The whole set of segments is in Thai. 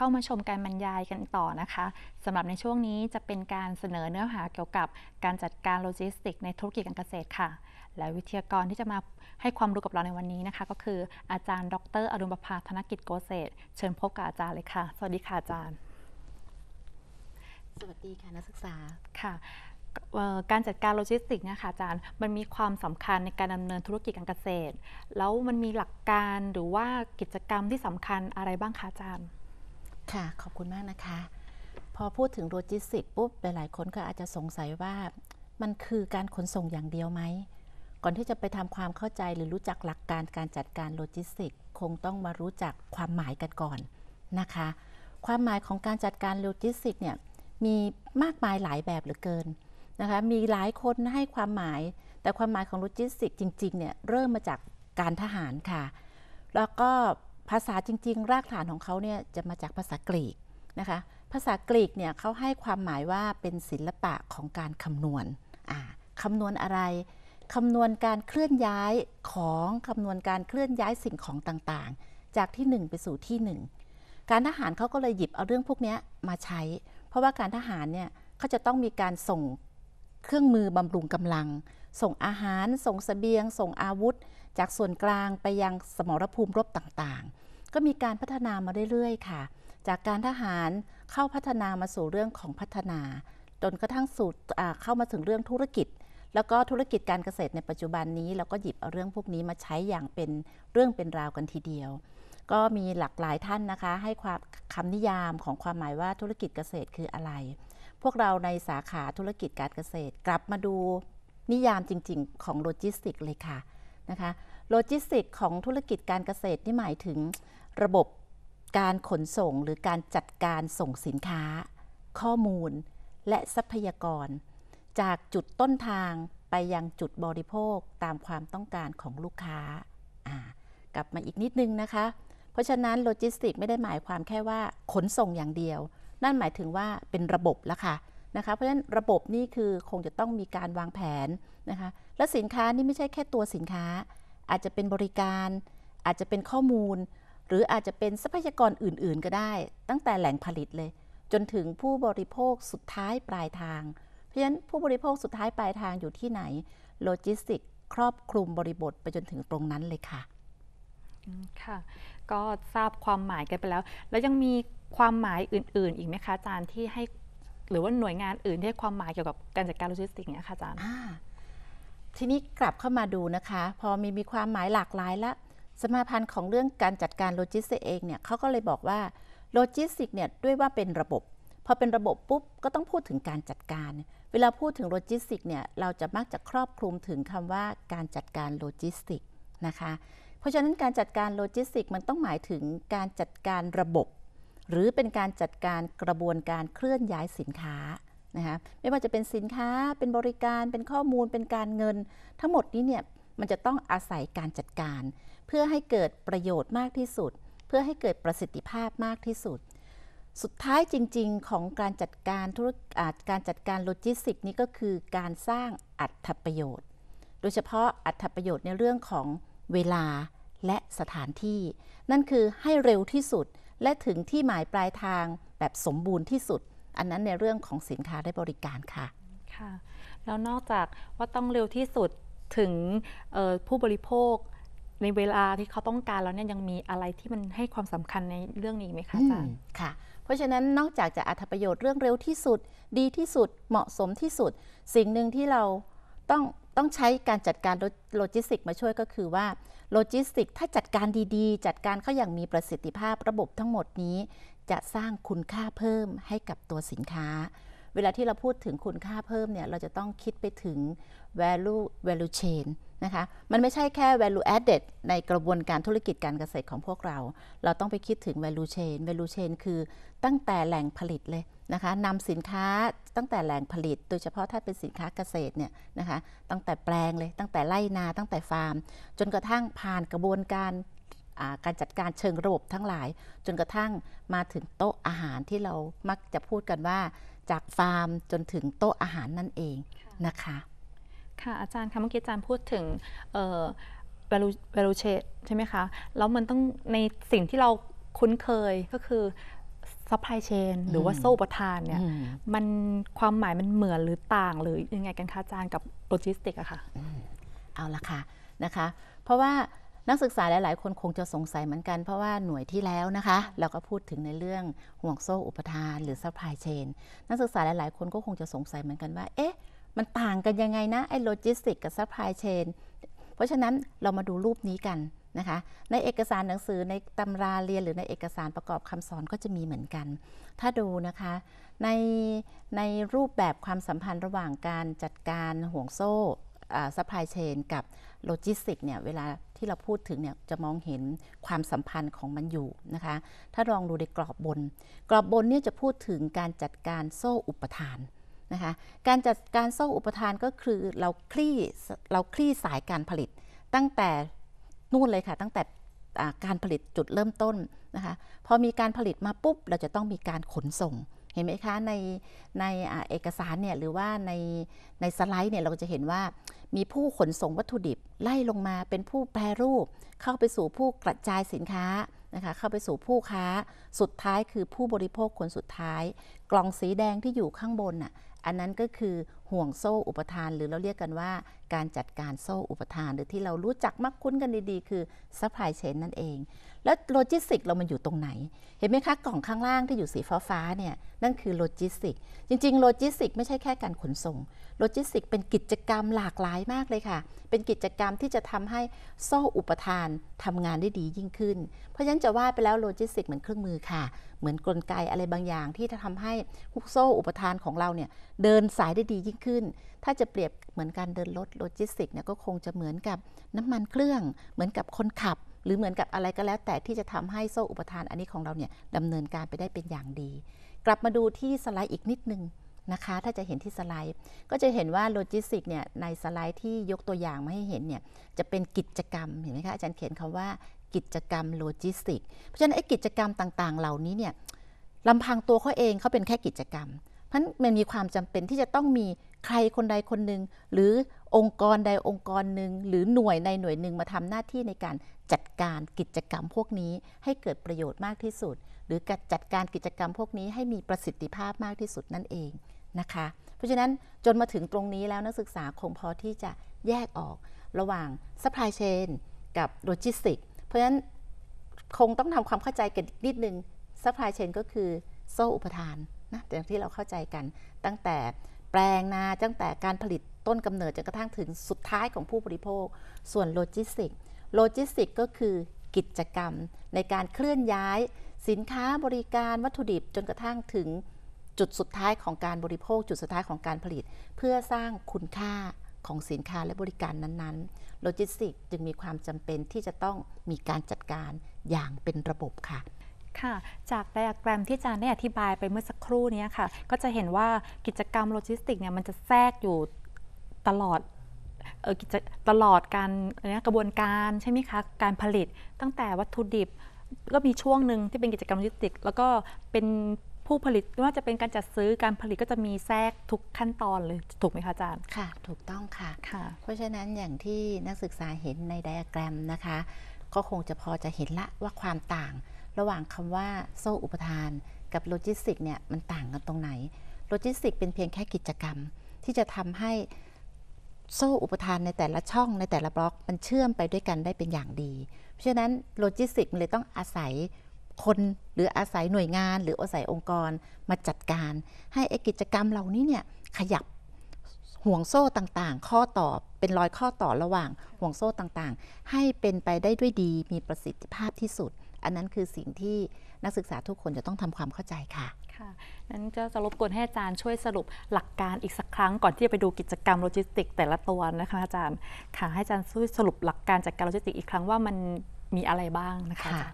เข้ามาชมการบรรยายกันต่อนะคะสำหรับในช่วงนี้จะเป็นการเสนอเนื้อหาเกี่ยวกับการจัดการโลจิสติก ในธุรกิจการเกษตรค่ะ และวิทยากรที่จะมาให้ความรู้กับเราในวันนี้นะคะ ก็คืออาจารย์ ดร อรุณประภา ธนกิจโกเศษเชิญพบกับอาจารย์เลยค่ะ สวัสดีค่ะอาจารย์ สวัสดีค่ะนักศึกษาค่ะการจัดการโลจิสติกนะคะอาจารย์มันมีความสำคัญในการดำเนินธุรกิจการเกษตรแล้วมันมีหลักการหรือว่ากิจกรรมที่สำคัญอะไรบ้างคะอาจารย์ค่ะ ขอบคุณมากนะคะ พอพูดถึงโลจิสติกปุ๊บหลายๆคนก็อาจจะสงสัยว่ามันคือการขนส่งอย่างเดียวไหม ก่อนที่จะไปทำความเข้าใจหรือรู้จักหลักการการจัดการโลจิสติกคงต้องมารู้จักความหมายกันก่อนนะคะ ความหมายของการจัดการโลจิสติกเนี่ยมีมากมายหลายแบบเหลือเกินนะคะมีหลายคนให้ความหมายแต่ความหมายของโลจิสติกจริงๆเนี่ยเริ่มมาจากการทหารค่ะ แล้วก็ภาษาจริงๆ รากฐานของเขาเนี่ยจะมาจากภาษากรีกนะคะ ภาษากรีกเนี่ยเขาให้ความหมายว่าเป็นศิลปะของการคำนวณคำนวณอะไรคำนวณการเคลื่อนย้ายของคำนวณการเคลื่อนย้ายสิ่งของต่างๆ จากที่ 1 ไปสู่ที่ 1 การทหารเขาก็เลยหยิบเอาเรื่องพวกนี้มาใช้ เพราะว่าการทหารเนี่ยเขาจะต้องมีการส่งเครื่องมือบำรุงกำลัง ส่งอาหาร ส่งสเสบียง ส่งอาวุธ จากส่วนกลางไปยังสมรภูมิรบต่างก็มีการพัฒนามาเรื่อยๆ ค่ะ จากการทหารเข้าพัฒนามาสู่เรื่องของพัฒนา จนกระทั่งสู่เข้ามาถึงเรื่องธุรกิจ แล้วก็ธุรกิจการเกษตรในปัจจุบันนี้เราก็หยิบเอาเรื่องพวกนี้มาใช้อย่างเป็นเรื่องเป็นราวกันทีเดียว ก็มีหลากหลายท่านนะคะ ให้ความคำนิยามของความหมายว่าธุรกิจเกษตรคืออะไร พวกเราในสาขาธุรกิจการเกษตร กลับมาดูนิยามจริง ๆ ของโลจิสติกเลยค่ะนะคะ โลจิสติกของธุรกิจการเกษตรนี่หมายถึงระบบการขนส่งหรือการจัดการส่งสินค้า ข้อมูล และทรัพยากร จากจุดต้นทางไปยังจุดบริโภคตามความต้องการของลูกค้ากลับมาอีกนิดนึงนะคะ เพราะฉะนั้นโลจิสติกไม่ได้หมายความแค่ว่าขนส่งอย่างเดียว นั่นหมายถึงว่าเป็นระบบละค่ะนะคะเพราะฉะนั้นระบบนี่คือคงจะต้องมีการวางแผนนะคะและสินค้านี่ไม่ใช่แค่ตัวสินค้า อาจจะเป็นบริการ อาจจะเป็นข้อมูลหรืออาจจะเป็นทรัพยากรอื่นๆก็ได้ตั้งแต่แหล่งผลิตเลย จนถึงผู้บริโภคสุดท้ายปลายทาง เพราะฉะนั้นผู้บริโภคสุดท้ายปลายทางอยู่ที่ไหนโลจิสติก ครอบคลุมบริบทไปจนถึงตรงนั้นเลยค่ะค่ะ ก็ทราบความหมายกันไปแล้ว แล้วยังมีความหมายอื่น ๆ อีกไหมคะอาจารย์ที่ให้หรือว่าหน่วยงานอื่นที่ให้ความหมายเกี่ยวกับการจัดการโลจิสติกเนี่ยคะอาจารย์ทีนี้กลับเข้ามาดูนะคะ พอมีมีความหมายหลากหลายแล้วสมาพันธ์ของเรื่องการจัดการโลจิสติกเองเนี่ยเขาก็เลยบอกว่าโลจิสติกเนี่ยด้วยว่าเป็นระบบ พอเป็นระบบปุ๊บก็ต้องพูดถึงการจัดการ เวลาพูดถึงโลจิสติกเนี่ยเราจะมักจะครอบคลุมถึงคำว่าการจัดการโลจิสติกนะคะ เพราะฉะนั้นการจัดการโลจิสติกมันต้องหมายถึงการจัดการระบบ หรือเป็นการจัดการกระบวนการเคลื่อนย้ายสินค้านะคะไม่ว่าจะเป็นสินค้า เป็นบริการ เป็นข้อมูล เป็นการเงิน ทั้งหมดนี้เนี่ยมันจะต้องอาศัยการจัดการเพื่อให้เกิดประโยชน์มากที่สุด เพื่อให้เกิดประสิทธิภาพมากที่สุด สุดท้ายจริง ๆ ของการจัดการธุรกิจการจัดการโลจิสติกนี้ก็คือการสร้างอัตประโยชน์ โดยเฉพาะอัตประโยชน์ในเรื่องของเวลาและสถานที่ นั่นคือให้เร็วที่สุดและถึงที่หมายปลายทางแบบสมบูรณ์ที่สุด อันนั้นในเรื่องของสินค้าและบริการค่ะค่ะแล้วนอกจากว่าต้องเร็วที่สุดถึงผู้บริโภคในเวลาที่เขาต้องการแล้วเนี่ยยังมีอะไรที่มันให้ความสำคัญในเรื่องนี้ไหมคะอาจารย์ค่ะ เพราะฉะนั้นนอกจากจะอัธประโยชน์เรื่องเร็วที่สุดดีที่สุดเหมาะสมที่สุด สิ่งหนึ่งที่เราต้องต้องใช้การจัดการโลจิสติกมาช่วยก็คือว่าโลจิสติกถ้าจัดการดีๆ จัดการเขาอย่างมีประสิทธิภาพระบบทั้งหมดนี้ จะสร้างคุณค่าเพิ่มให้กับตัวสินค้า เวลาที่เราพูดถึงคุณค่าเพิ่มเนี่ยเราจะต้องคิดไปถึง value value chain นะคะมันไม่ใช่แค่ value added ในกระบวนการธุรกิจการเกษตรของพวกเรา เราต้องไปคิดถึง value chain value chain คือตั้งแต่แหล่งผลิตเลยนะคะนำสินค้าตั้งแต่แหล่งผลิต โดยเฉพาะถ้าเป็นสินค้าเกษตรเนี่ยนะคะ ตั้งแต่แปลงเลย ตั้งแต่ไร่นา ตั้งแต่ฟาร์ม จนกระทั่งผ่านกระบวนการการจัดการเชิงระบบทั้งหลาย จนกระทั่งมาถึงโต๊ะอาหารที่เรามักจะพูดกันว่า จากฟาร์ม จนถึงโต๊ะอาหารนั่นเองนะคะค่ะ อาจารย์คะเมื่อกี้อาจารย์พูดถึง value value chain ใช่ไหมคะ แล้วมันต้องในสิ่งที่เราคุ้นเคยก็คือ supply chain หรือว่าโซ่อุปทานเนี่ยมันความหมายมันเหมือนหรือต่างหรือยังไงกันคะอาจารย์กับโลจิสติกอะค่ะเอาละค่ะนะคะเพราะว่านักศึกษาหลายๆ คนคงจะสงสัยเหมือนกัน เพราะว่าหน่วยที่แล้วนะคะเราก็พูดถึงในเรื่องห่วงโซ่อุปทานหรือ supply chain นักศึกษาหลายๆ คนก็คงจะสงสัยเหมือนกันว่าเอ๊ะมันต่างกันยังไงนะ ไอ้โลจิสติกกับซัพพลายเชน เพราะฉะนั้นเรามาดูรูปนี้กันนะคะ ในเอกสารหนังสือในตำราเรียนหรือในเอกสารประกอบคำสอนก็จะมีเหมือนกัน ถ้าดูนะคะ ในในรูปแบบความสัมพันธ์ระหว่างการจัดการห่วงโซ่ซัพพลายเชนกับโลจิสติกเนี่ยเวลาที่เราพูดถึงเนี่ยจะมองเห็นความสัมพันธ์ของมันอยู่นะคะ ถ้าลองดูในกรอบบน กรอบบนเนี่ยจะพูดถึงการจัดการโซ่อุปทานนะคะการจัดการโซ่อุปทานก็คือเราคลี่เราคลี่สายการผลิตตั้งแต่นู่นเลยค่ะ ตั้งแต่การผลิตจุดเริ่มต้นนะคะพอมีการผลิตมาปุ๊บ เราจะต้องมีการขนส่ง เห็นไหมคะในในเอกสารเนี่ยหรือว่าในในสไลด์เนี่ยเราจะเห็นว่ามีผู้ขนส่งวัตถุดิบไล่ลงมาเป็นผู้แปรรูป เข้าไปสู่ผู้กระจายสินค้านะคะเข้าไปสู่ผู้ค้าสุดท้ายคือผู้บริโภคคนสุดท้าย กล่องสีแดงที่อยู่ข้างบนน่ะอันนั้นก็คือห่วงโซ่อุปทานหรือเราเรียกกันว่าการจัดการโซ่อุปทานหรือที่เรารู้จักมักคุ้นกันดี ๆ คือ supply chain นั่นเอง แล้วโลจิสติกเรามันอยู่ตรงไหน เห็นไหมคะกล่องข้างล่างที่อยู่สีฟ้าๆเนี่ยนั่นคือโลจิสติกจริง ๆ โลจิสติกไม่ใช่แค่การขนส่งโลจิสติกเป็นกิจกรรมหลากหลายมากเลยค่ะ เป็นกิจกรรมที่จะทำให้โซ่อุปทานทำงานได้ดียิ่งขึ้นเพราะฉะนั้นจะว่าไปแล้วโลจิสติกเหมือนเครื่องมือค่ะเหมือนนกลไกอะไรบางอย่าง ที่จะทำให้ฮุกโซ่อุปทานของเราเนี่ยเดินสายได้ดียิ่งขึ้นถ้าจะเปรียบเหมือนการเดินรถโลจิสติกเนี่ยก็คงจะเหมือนกับน้ำมันเครื่องเหมือนกับคนขับ หรือเหมือนกับอะไรก็แล้ว แต่ที่จะทำให้โซ่อุปทานอันนี้ของเราเนี่ยดำเนินการไปได้เป็นอย่างดี กลับมาดูที่สไลด์อีกนิดนึงนะคะ ถ้าจะเห็นที่สไลด์ ก็จะเห็นว่าโลจิสติกเนี่ยในสไลด์ที่ยกตัวอย่างมาให้เห็นเนี่ยจะเป็นกิจกรรมเห็นไหมคะอาจารย์เขียนคำว่ากิจกรรมโลจิสติกเพราะฉะนั้นไอ้กิจกรรมต่าง ๆ เหล่านี้เนี่ยลำพังตัวเขาเองเขาเป็นแค่กิจกรรม เพราะฉะนั้นมันมีความจำเป็นที่จะต้องมีใครคนใดคนหนึ่งหรือองค์กรใดองค์กรหนึ่งหรือหน่วยในหน่วยหนึ่งมาทำหน้าที่ในการจัดการกิจกรรมพวกนี้ ให้เกิดประโยชน์มากที่สุด หรือการจัดการกิจกรรมพวกนี้ ให้มีประสิทธิภาพมากที่สุดนั่นเองนะคะเพราะฉะนั้นจนมาถึงตรงนี้แล้วนักศึกษาคงพอที่จะแยกออกระหว่าง supply chain กับโลจิสติกเพราะฉะนั้นคงต้องทำความเข้าใจกันนิดนึง supply chain ก็คือโซ่อุปทานนะอย่างที่เราเข้าใจกันตั้งแต่แปลงนาตั้งแต่การผลิตต้นกำเนิดจนกระทั่งถึงสุดท้ายของผู้บริโภค ส่วนโลจิสติกโลจิสติกก็คือกิจกรรมในการเคลื่อนย้ายสินค้าบริการวัตถุดิบจนกระทั่งถึงจุดสุดท้ายของการบริโภค จุดสุดท้ายของการผลิต เพื่อสร้างคุณค่าของสินค้าและบริการนั้นๆโลจิสติกจึงมีความจำเป็นที่จะต้องมีการจัดการอย่างเป็นระบบค่ะค่ะจากไดอะแกรมที่อาจารย์ได้อธิบายไปเมื่อสักครู่นี้ค่ะ ก็จะเห็นว่ากิจกรรมโลจิสติกเนี่ยมันจะแทรกอยู่ตลอดตลอดการกระบวนการใช่ไหมคะการผลิตตั้งแต่วัตถุดิบ ก็มีช่วงหนึ่งที่เป็นกิจกรรมโลจิสติก แล้วก็เป็นผู้ผลิตว่าจะเป็นการจัดซื้อการผลิตก็จะมีแทรกทุกขั้นตอนเลยถูกไหมคะอาจารย์ค่ะถูกต้องค่ะค่ะ เพราะฉะนั้นอย่างที่นักศึกษาเห็นในไดอะแกรมนะคะ ก็คงจะพอจะเห็นละว่าความต่างระหว่างคำว่าโซ่อุปทาน กับโลจิสติกเนี่ยมันต่างกันตรงไหน โลจิสติก เป็นเพียงแค่กิจกรรมที่จะทำให้โซ่อุปทานในแต่ละช่องในแต่ละบล็อกมันเชื่อมไปด้วยกันได้เป็นอย่างดี เพราะฉะนั้นโลจิสติกเลยต้องอาศัยคนหรืออาศัยหน่วยงาน หรืออาศัยองค์กรมาจัดการ ให้ไอ้กิจกรรมเหล่านี้เนี่ยขยับห่วงโซ่ต่างๆ ข้อต่อเป็นรอยข้อต่อระหว่าง ห่วงโซ่ต่างๆ ให้เป็นไปได้ด้วยดี มีประสิทธิภาพที่สุดอันนั้นคือสิ่งที่นักศึกษาทุกคนจะต้องทำความเข้าใจค่ะ ค่ะนั้นจะจะรบกวนให้อาจารย์ช่วยสรุปหลักการอีกสักครั้งก่อนที่จะไปดูกิจกรรมโลจิสติก แต่ละตัวนะคะอาจารย์ค่ะให้อาจารย์ช่วยสรุปหลักการจากการโลจิสติกอีกครั้งว่ามันมีอะไรบ้างนะคะคะ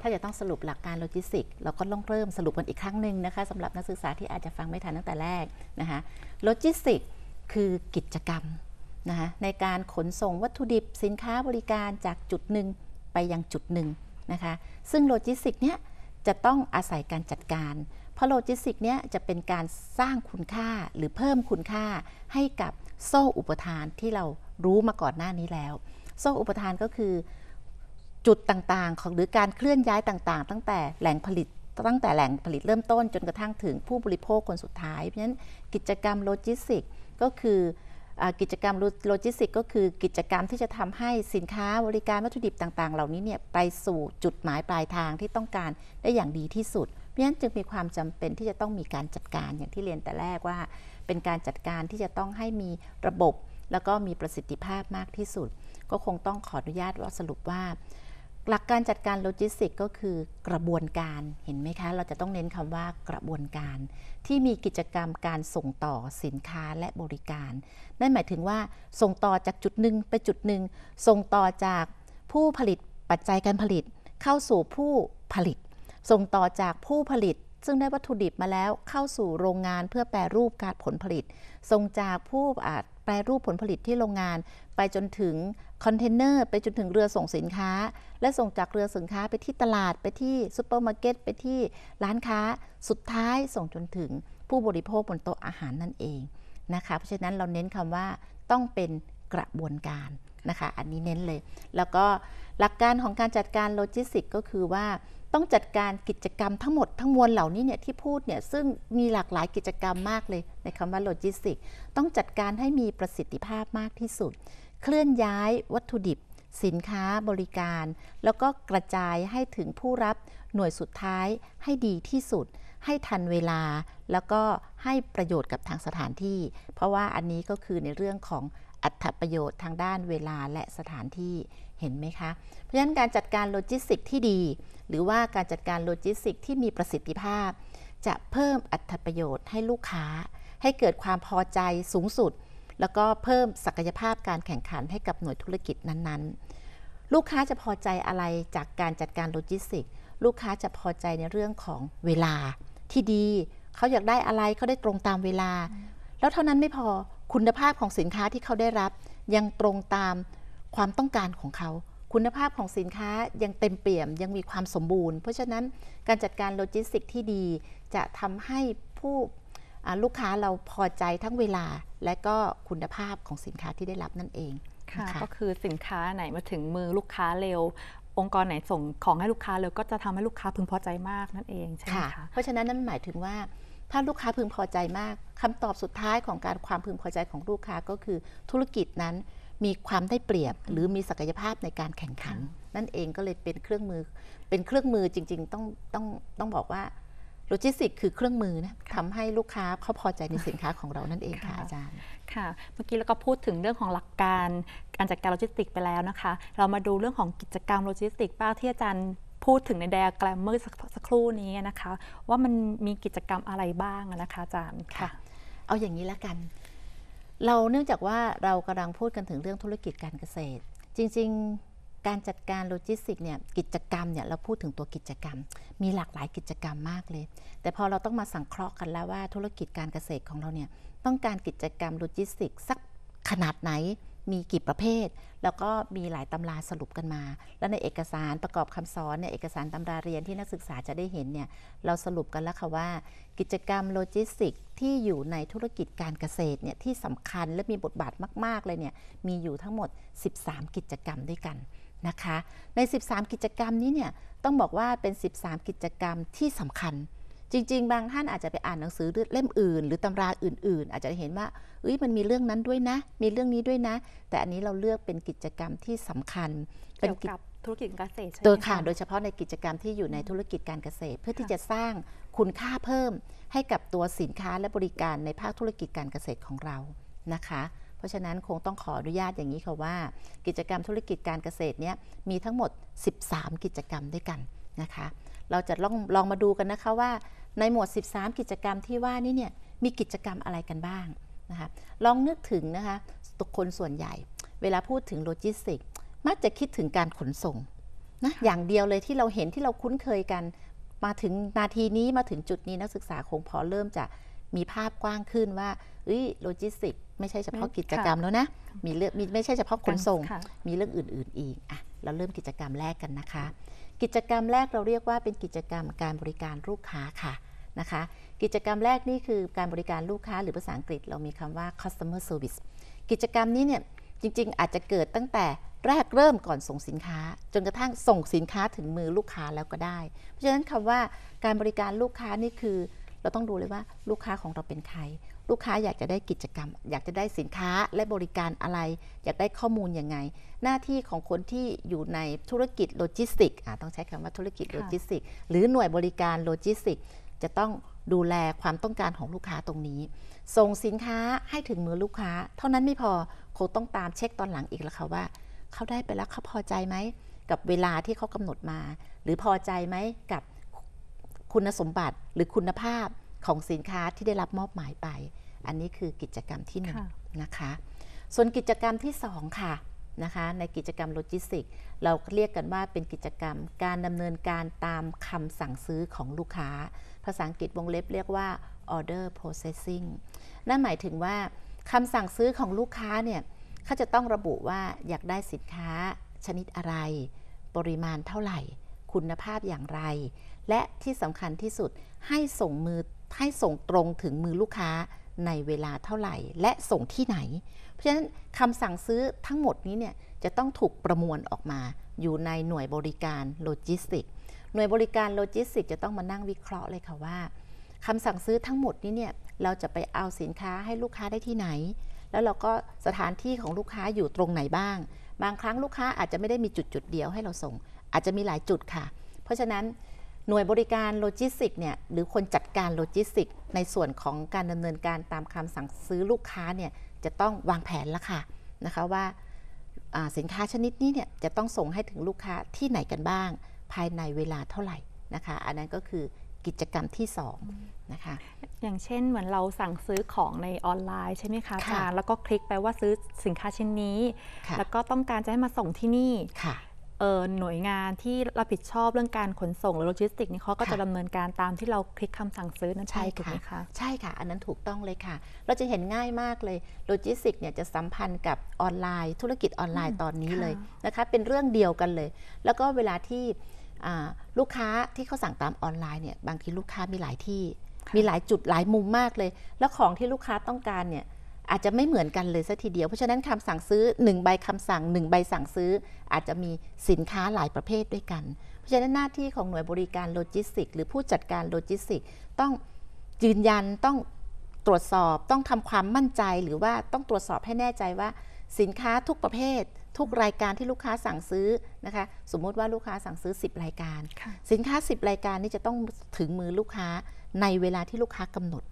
ถ้าจะต้องสรุปหลักการโลจิสติกเราก็ต้องเริ่มสรุปกันอีกครั้งหนึ่งนะคะสำหรับนักศึกษาที่อาจจะฟังไม่ทันตั้งแต่แรกนะคะ โลจิสติกคือกิจกรรมนะคะในการขนส่งวัตถุดิบสินค้าบริการจากจุดหนึ่งไปยังจุดหนึ่งนะคะซึ่งโลจิสติกเนี้ยจะต้องอาศัยการจัดการ เพราะโลจิสติกเนี้ยจะเป็นการสร้างคุณค่าหรือเพิ่มคุณค่าให้กับโซ่อุปทานที่เรารู้มาก่อนหน้านี้แล้ว โซ่อุปทานก็คือ จุดต่างๆ ของหรือการเคลื่อนย้ายต่าง ๆ ตั้งแต่แหล่งผลิตตั้งแต่แหล่งผลิตเริ่มต้นจนกระทั่งถึงผู้บริโภคคนสุดท้าย เพราะฉะนั้นกิจกรรมโลจิสติกก็คือกิจกรรมโลจิสติกก็คือ กิจกรรมที่จะทำให้สินค้าบริการวัตถุดิบต่างๆเหล่านี้เนี่ยไปสู่จุดหมายปลายทางที่ต้องการได้อย่างดีที่สุด เพราะฉะนั้นจึงมีความจำเป็นที่จะต้องมีการจัดการอย่างที่เรียนแต่แรกว่า เป็นการจัดการที่จะต้องให้มีระบบ แล้วก็มีประสิทธิภาพมากที่สุด ก็คงต้องขออนุญาตว่าสรุปว่าหลักการจัดการโลจิสติกก็คือกระบวนการเห็นไหมคะ เราจะต้องเน้นคำว่ากระบวนการ ที่มีกิจกรรมการส่งต่อสินค้าและบริการนั่นหมายถึงว่า ส่งต่อจากจุดหนึ่งไปจุดหนึ่งส่งต่อจากผู้ผลิตปัจจัยการผลิต เข้าสู่ผู้ผลิตส่งต่อจากผู้ผลิตซึ่งได้วัตถุดิบมาแล้วเข้าสู่โรงงานเพื่อแปรรูปการผลผลิต ส่งจากผู้อาจแปรรูปผลผลิตที่โรงงาน ไปจนถึงคอนเทนเนอร์ไปจนถึงเรือส่งสินค้า และส่งจากเรือสินค้าไปที่ตลาดไปที่ซูเปอร์มาร์เก็ตไปที่ร้านค้าสุดท้าย ส่งจนถึงผู้บริโภคบนโต๊ะอาหารนั่นเองนะคะเพราะฉะนั้นเราเน้นคำว่าต้องเป็นกระบวนการนะคะอันนี้เน้นเลย แล้วก็หลักการของการจัดการโลจิสติกก็คือว่าต้องจัดการกิจกรรมทั้งหมดทั้งมวลเหล่านี้เนี่ยที่พูดเนี่ยซึ่งมีหลากหลายกิจกรรมมากเลย ในคำว่าโลจิสติก ต้องจัดการให้มีประสิทธิภาพมากที่สุด เคลื่อนย้ายวัตถุดิบ สินค้าบริการ แล้วก็กระจายให้ถึงผู้รับหน่วยสุดท้าย ให้ดีที่สุด ให้ทันเวลา แล้วก็ให้ประโยชน์กับทางสถานที่ เพราะว่าอันนี้ก็คือในเรื่องของอัตถประโยชน์ทางด้านเวลาและสถานที่เห็นไหมคะ เพราะฉะนั้นการจัดการโลจิสติกที่ดี หรือว่าการจัดการโลจิสติกที่มีประสิทธิภาพ จะเพิ่มอัตประโยชน์ให้ลูกค้าให้เกิดความพอใจสูงสุด แล้วก็เพิ่มศักยภาพการแข่งขันให้กับหน่วยธุรกิจนั้นๆ ลูกค้าจะพอใจอะไรจากการจัดการโลจิสติกลูกค้าจะพอใจในเรื่องของเวลาที่ดีเขาอยากได้อะไรเขาได้ตรงตามเวลา แล้วเท่านั้นไม่พอคุณภาพของสินค้าที่เขาได้รับยังตรงตามความต้องการของเขา คุณภาพของสินค้ายังเต็มเปี่ยมยังมีความสมบูรณ์ เพราะฉะนั้นการจัดการโลจิสติกที่ดี จะทำให้ผู้ลูกค้าเราพอใจทั้งเวลา และก็คุณภาพของสินค้าที่ได้รับนั่นเองก็คือสินค้าไหนมาถึงมือลูกค้าเร็ว องค์กรไหนส่งของให้ลูกค้าเร็วก็จะทำให้ลูกค้าพึงพอใจมากนั่นเองใช่ไหมคะเพราะฉะนั้นนั่นหมายถึงว่าถ้าลูกค้าพึงพอใจมาก คำตอบสุดท้ายของการความพึงพอใจของลูกค้าก็คือธุรกิจนั้นมีความได้เปรียบ หรือมีศักยภาพในการแข่งขัน นั่นเองก็เลยเป็นเครื่องมือ เป็นเครื่องมือจริงๆต้องต้องต้องบอกว่า โลจิสติกคือเครื่องมือนะทำให้ลูกค้าเขาพอใจในสินค้าของเรานั่นเองค่ะอาจารย์ค่ะ เมื่อกี้เราก็พูดถึงเรื่องของหลักการการจัดการโลจิสติกไปแล้วนะคะ เรามาดูเรื่องของกิจกรรมโลจิสติก บ้างที่อาจารย์พูดถึงในแดร์แกรมเมอร์สักครู่นี้นะคะว่ามันมีกิจกรรมอะไรบ้างนะคะอาจารย์ค่ะ เอาอย่างนี้ละกันเราเนื่องจากว่าเรากำลังพูดกันถึงเรื่องธุรกิจการเกษตร จริงๆการจัดการโลจิสติกเนี่ยกิจกรรมเนี่ยเราพูดถึงตัวกิจกรรม มีหลากหลายกิจกรรมมากเลย แต่พอเราต้องมาสังเคราะห์กันแล้วว่าธุรกิจการเกษตรของเราเนี่ยต้องการกิจกรรมโลจิสติกสักขนาดไหนมีกี่ประเภท แล้วก็มีหลายตำราสรุปกันมา แล้วในเอกสารประกอบคำสอนเนี่ย เอกสารตำราเรียนที่นักศึกษาจะได้เห็นเนี่ย เราสรุปกันแล้วค่ะว่า กิจกรรมโลจิสติกที่อยู่ในธุรกิจการเกษตรเนี่ยที่สำคัญและมีบทบาทมาก ๆเลยเนี่ยมีอยู่ทั้งหมด 13 กิจกรรมด้วยกันนะคะ ใน 13 กิจกรรมนี้เนี่ยต้องบอกว่าเป็น 13 กิจกรรมที่สำคัญจริงๆ บางท่านอาจจะไปอ่านหนังสือเล่มอื่น หรือตำราอื่น ๆ อาจจะเห็นว่าเอ้ยมันมีเรื่องนั้นด้วยนะ มีเรื่องนี้ด้วยนะ แต่อันนี้เราเลือกเป็นกิจกรรมที่สำคัญเป็นกิจธุรกิจการเกษตรตัวค่ะโดยเฉพาะในกิจกรรมที่อยู่ในธุรกิจการเกษตร เพื่อที่จะสร้างคุณค่าเพิ่มให้กับตัวสินค้าและบริการในภาคธุรกิจการเกษตรของเรานะคะ เพราะฉะนั้นคงต้องขออนุญาตอย่างนี้ค่ะว่า กิจกรรมธุรกิจการเกษตรเนี้ยมีทั้งหมด 13 กิจกรรมด้วยกันนะคะเราจะลองลองมาดูกันนะคะว่าในหมวด 13 กิจกรรมที่ว่านี่เนี่ย มีกิจกรรมอะไรกันบ้างนะคะลองนึกถึงนะคะตุกคนส่วนใหญ่ เวลาพูดถึงโลจิสติกมักจะคิดถึงการขนส่งนะอย่างเดียวเลยที่เราเห็นที่เราคุ้นเคยกัน มาถึงนาทีนี้มาถึงจุดนี้นักศึกษาคงพอเริ่มจะมีภาพกว้างขึ้นว่าเโลจิสติกไม่ใช่เฉพาะกิจกรรมแล้วนะมีเรื่องไม่ใช่เฉพาะขนส่ง มีเรื่องอื่นๆอีกอ่ะเราเริ่มกิจกรรมแรกกันนะคะกิจกรรมแรกเราเรียกว่าเป็นกิจกรรมการบริการลูกค้าค่ะนะคะ กิจกรรมแรกนี่คือการบริการลูกค้าหรือภาษาอังกฤษ เรามีคำว่า customer service กิจกรรมนี้เนี่ยจริงๆ อาจจะเกิดตั้งแต่แรกเริ่มก่อนส่งสินค้า จนกระทั่งส่งสินค้าถึงมือลูกค้าแล้วก็ได้ เพราะฉะนั้นคำว่าการบริการลูกค้านี่คือเราต้องดูเลยว่าลูกค้าของเราเป็นใครลูกค้าอยากจะได้กิจกรรม อยากจะได้สินค้าและบริการอะไรอยากได้ข้อมูลยังไง หน้าที่ของคนที่อยู่ในธุรกิจโลจิสติกต้องใช้คำว่าธุรกิจโลจิสติกหรือหน่วยบริการโลจิสติก จะต้องดูแลความต้องการของลูกค้าตรงนี้ ส่งสินค้าให้ถึงมือลูกค้า เท่านั้นไม่พอคงต้องตามเช็คตอนหลังอีกแล้วค่ะว่า เขาได้ไปแล้วเขาพอใจไหมกับเวลาที่เขากำหนดมา หรือพอใจไหมกับคุณสมบัติหรือคุณภาพของสินค้าที่ได้รับมอบหมายไป อันนี้คือกิจกรรมที่หนึ่งนะคะ ส่วนกิจกรรมที่สองค่ะนะคะในกิจกรรมโลจิสติกเราเรียกกันว่าเป็นกิจกรรมการดำเนินการตามคำสั่งซื้อของลูกค้า ภาษาอังกฤษวงเล็บเรียกว่า order processing นั่นหมายถึงว่าคำสั่งซื้อของลูกค้าเนี่ย เขาจะต้องระบุว่าอยากได้สินค้าชนิดอะไร ปริมาณเท่าไหร่ คุณภาพอย่างไร และที่สำคัญที่สุดให้ส่งมือให้ส่งตรงถึงมือลูกค้าในเวลาเท่าไหร่และส่งที่ไหน เพราะฉะนั้นคำสั่งซื้อทั้งหมดนี้เนี่ยจะต้องถูกประมวลออกมาอยู่ในหน่วยบริการโลจิสติก หน่วยบริการโลจิสติก จะต้องมานั่งวิเคราะห์เลยค่ะว่าคำสั่งซื้อทั้งหมดนี้เนี่ยเราจะไปเอาสินค้าให้ลูกค้าได้ที่ไหน แล้วเราก็สถานที่ของลูกค้าอยู่ตรงไหนบ้าง บางครั้งลูกค้าอาจจะไม่ได้มีจุดจุดเดียวให้เราส่ง อาจจะมีหลายจุดค่ะ เพราะฉะนั้นหน่วยบริการโลจิสติกเนี่ยหรือคนจัดการโลจิสติก ในส่วนของการดำเนินการตามคำสั่งซื้อลูกค้าเนี่ยจะต้องวางแผนแล้วค่ะนะคะว่า สินค้าชนิดนี้เนี่ยจะต้องส่งให้ถึงลูกค้าที่ไหนกันบ้าง ภายในเวลาเท่าไหร่นะคะ อันนั้นก็คือกิจกรรมที่2นะคะอย่างเช่นเหมือนเราสั่งซื้อของในออนไลน์ ใช่ไหมคะอาจารย์แล้วก็คลิกไปว่าซื้อสินค้าชิ้นนี้ แล้วก็ต้องการจะให้มาส่งที่นี่ค่ะหน่วยงานที่รับผิดชอบเรื่องการขนส่งหรือโลจิสติกนี่เขาก็จะดำเนินการตามที่เราคลิกคำสั่งซื้อนั้นใช่ไหมคะใช่ค่ะ อันนั้นถูกต้องเลยค่ะ เราจะเห็นง่ายมากเลยโลจิสติกเนี่ยจะสัมพันธ์กับออนไลน์ธุรกิจออนไลน์ตอนนี้เลยนะคะเป็นเรื่องเดียวกันเลย แล้วก็เวลาที่ลูกค้าที่เขาสั่งตามออนไลน์เนี่ยบางทีลูกค้ามีหลายที่มีหลายจุดหลายมุมมากเลย แล้วของที่ลูกค้าต้องการเนี่ยอาจจะไม่เหมือนกันเลยสัทีเดียว เพราะฉะนั้นคำสั่งซื้อ 1 ใบคำสั่ง 1 ใบสั่งซื้อ อาจจะมีสินค้าหลายประเภทด้วยกัน เพราะฉะนั้นหน้าที่ของหน่วยบริการโลจิสติกหรือผู้จัดการโลจิสติกต้องยืนยันต้องตรวจสอบต้องทำความมั่นใจหรือว่าต้องตรวจสอบให้แน่ใจว่าสินค้าทุกประเภท ทุกรายการที่ลูกค้าสั่งซื้อนะคะสมมุติว่าลูกค้าสั่งซื้อ 10 รายการ สินค้า 10 รายการนี่จะต้องถึงมือลูกค้าในเวลาที่ลูกค้ากำหนด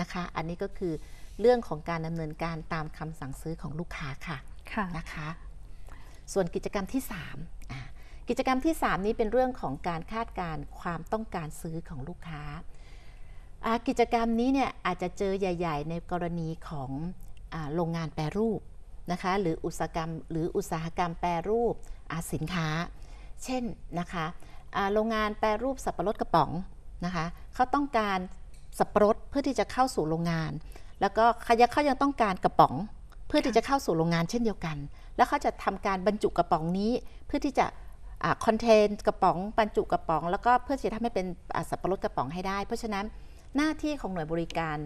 นะคะ อันนี้ก็คือเรื่องของการดำเนินการตามคำสั่งซื้อของลูกค้าค่ะะนะคะ ส่วนกิจกรรมที่3กิจกรรมที่ 3 นี้เป็นเรื่องของการคาดการความต้องการซื้อของลูกค้า กิจกรรมนี้เนี่ยอาจจะเจอใหญ่ ๆ ในกรณีของอโรงงานแปรรูปนะคะหรืออุตสาหกรรม หรืออุตสาหกรรมแปรรูปสินค้า เช่นนะคะโรงงานแปรรูปสับปะรดกระป๋องนะคะเขาต้องการสับปะรดเพื่อที่จะเข้าสู่โรงงานแล้วก็ขยะเขายังต้องการกระป๋อง เพื่อที่จะเข้าสู่โรงงานเช่นเดียวกัน แล้วเขาจะทำการบรรจุกระป๋องนี้ เพื่อที่จะคอนเทนต์กระป๋อง บรรจุกระป๋อง แล้วก็เพื่อที่จะทำให้เป็นสับปะรดกระป๋องให้ได้ เพราะฉะนั้นหน้าที่ของหน่วยบริการ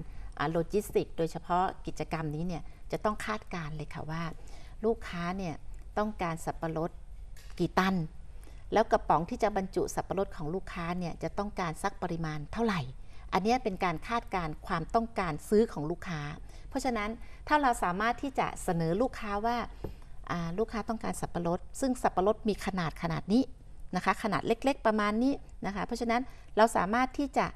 โลจิสติกโดยเฉพาะกิจกรรมนี้เนี่ยจะต้องคาดการเลยค่ะว่า ลูกค้าเนี่ยต้องการสับปะรดกี่ตันแล้วกระป๋องที่จะบรรจุสับปะรดของลูกค้าเนี่ยจะต้องการสักปริมาณเท่าไหร่อันนี้เป็นการคาดการความต้องการซื้อของลูกค้า เพราะฉะนั้นถ้าเราสามารถที่จะเสนอลูกค้าว่าลูกค้าต้องการสับปะรด ซึ่งสับปะรดมีขนาดขนาดนี้นะคะขนาดเล็กๆประมาณนี้นะคะเพราะฉะนั้นเราสามารถที่จะ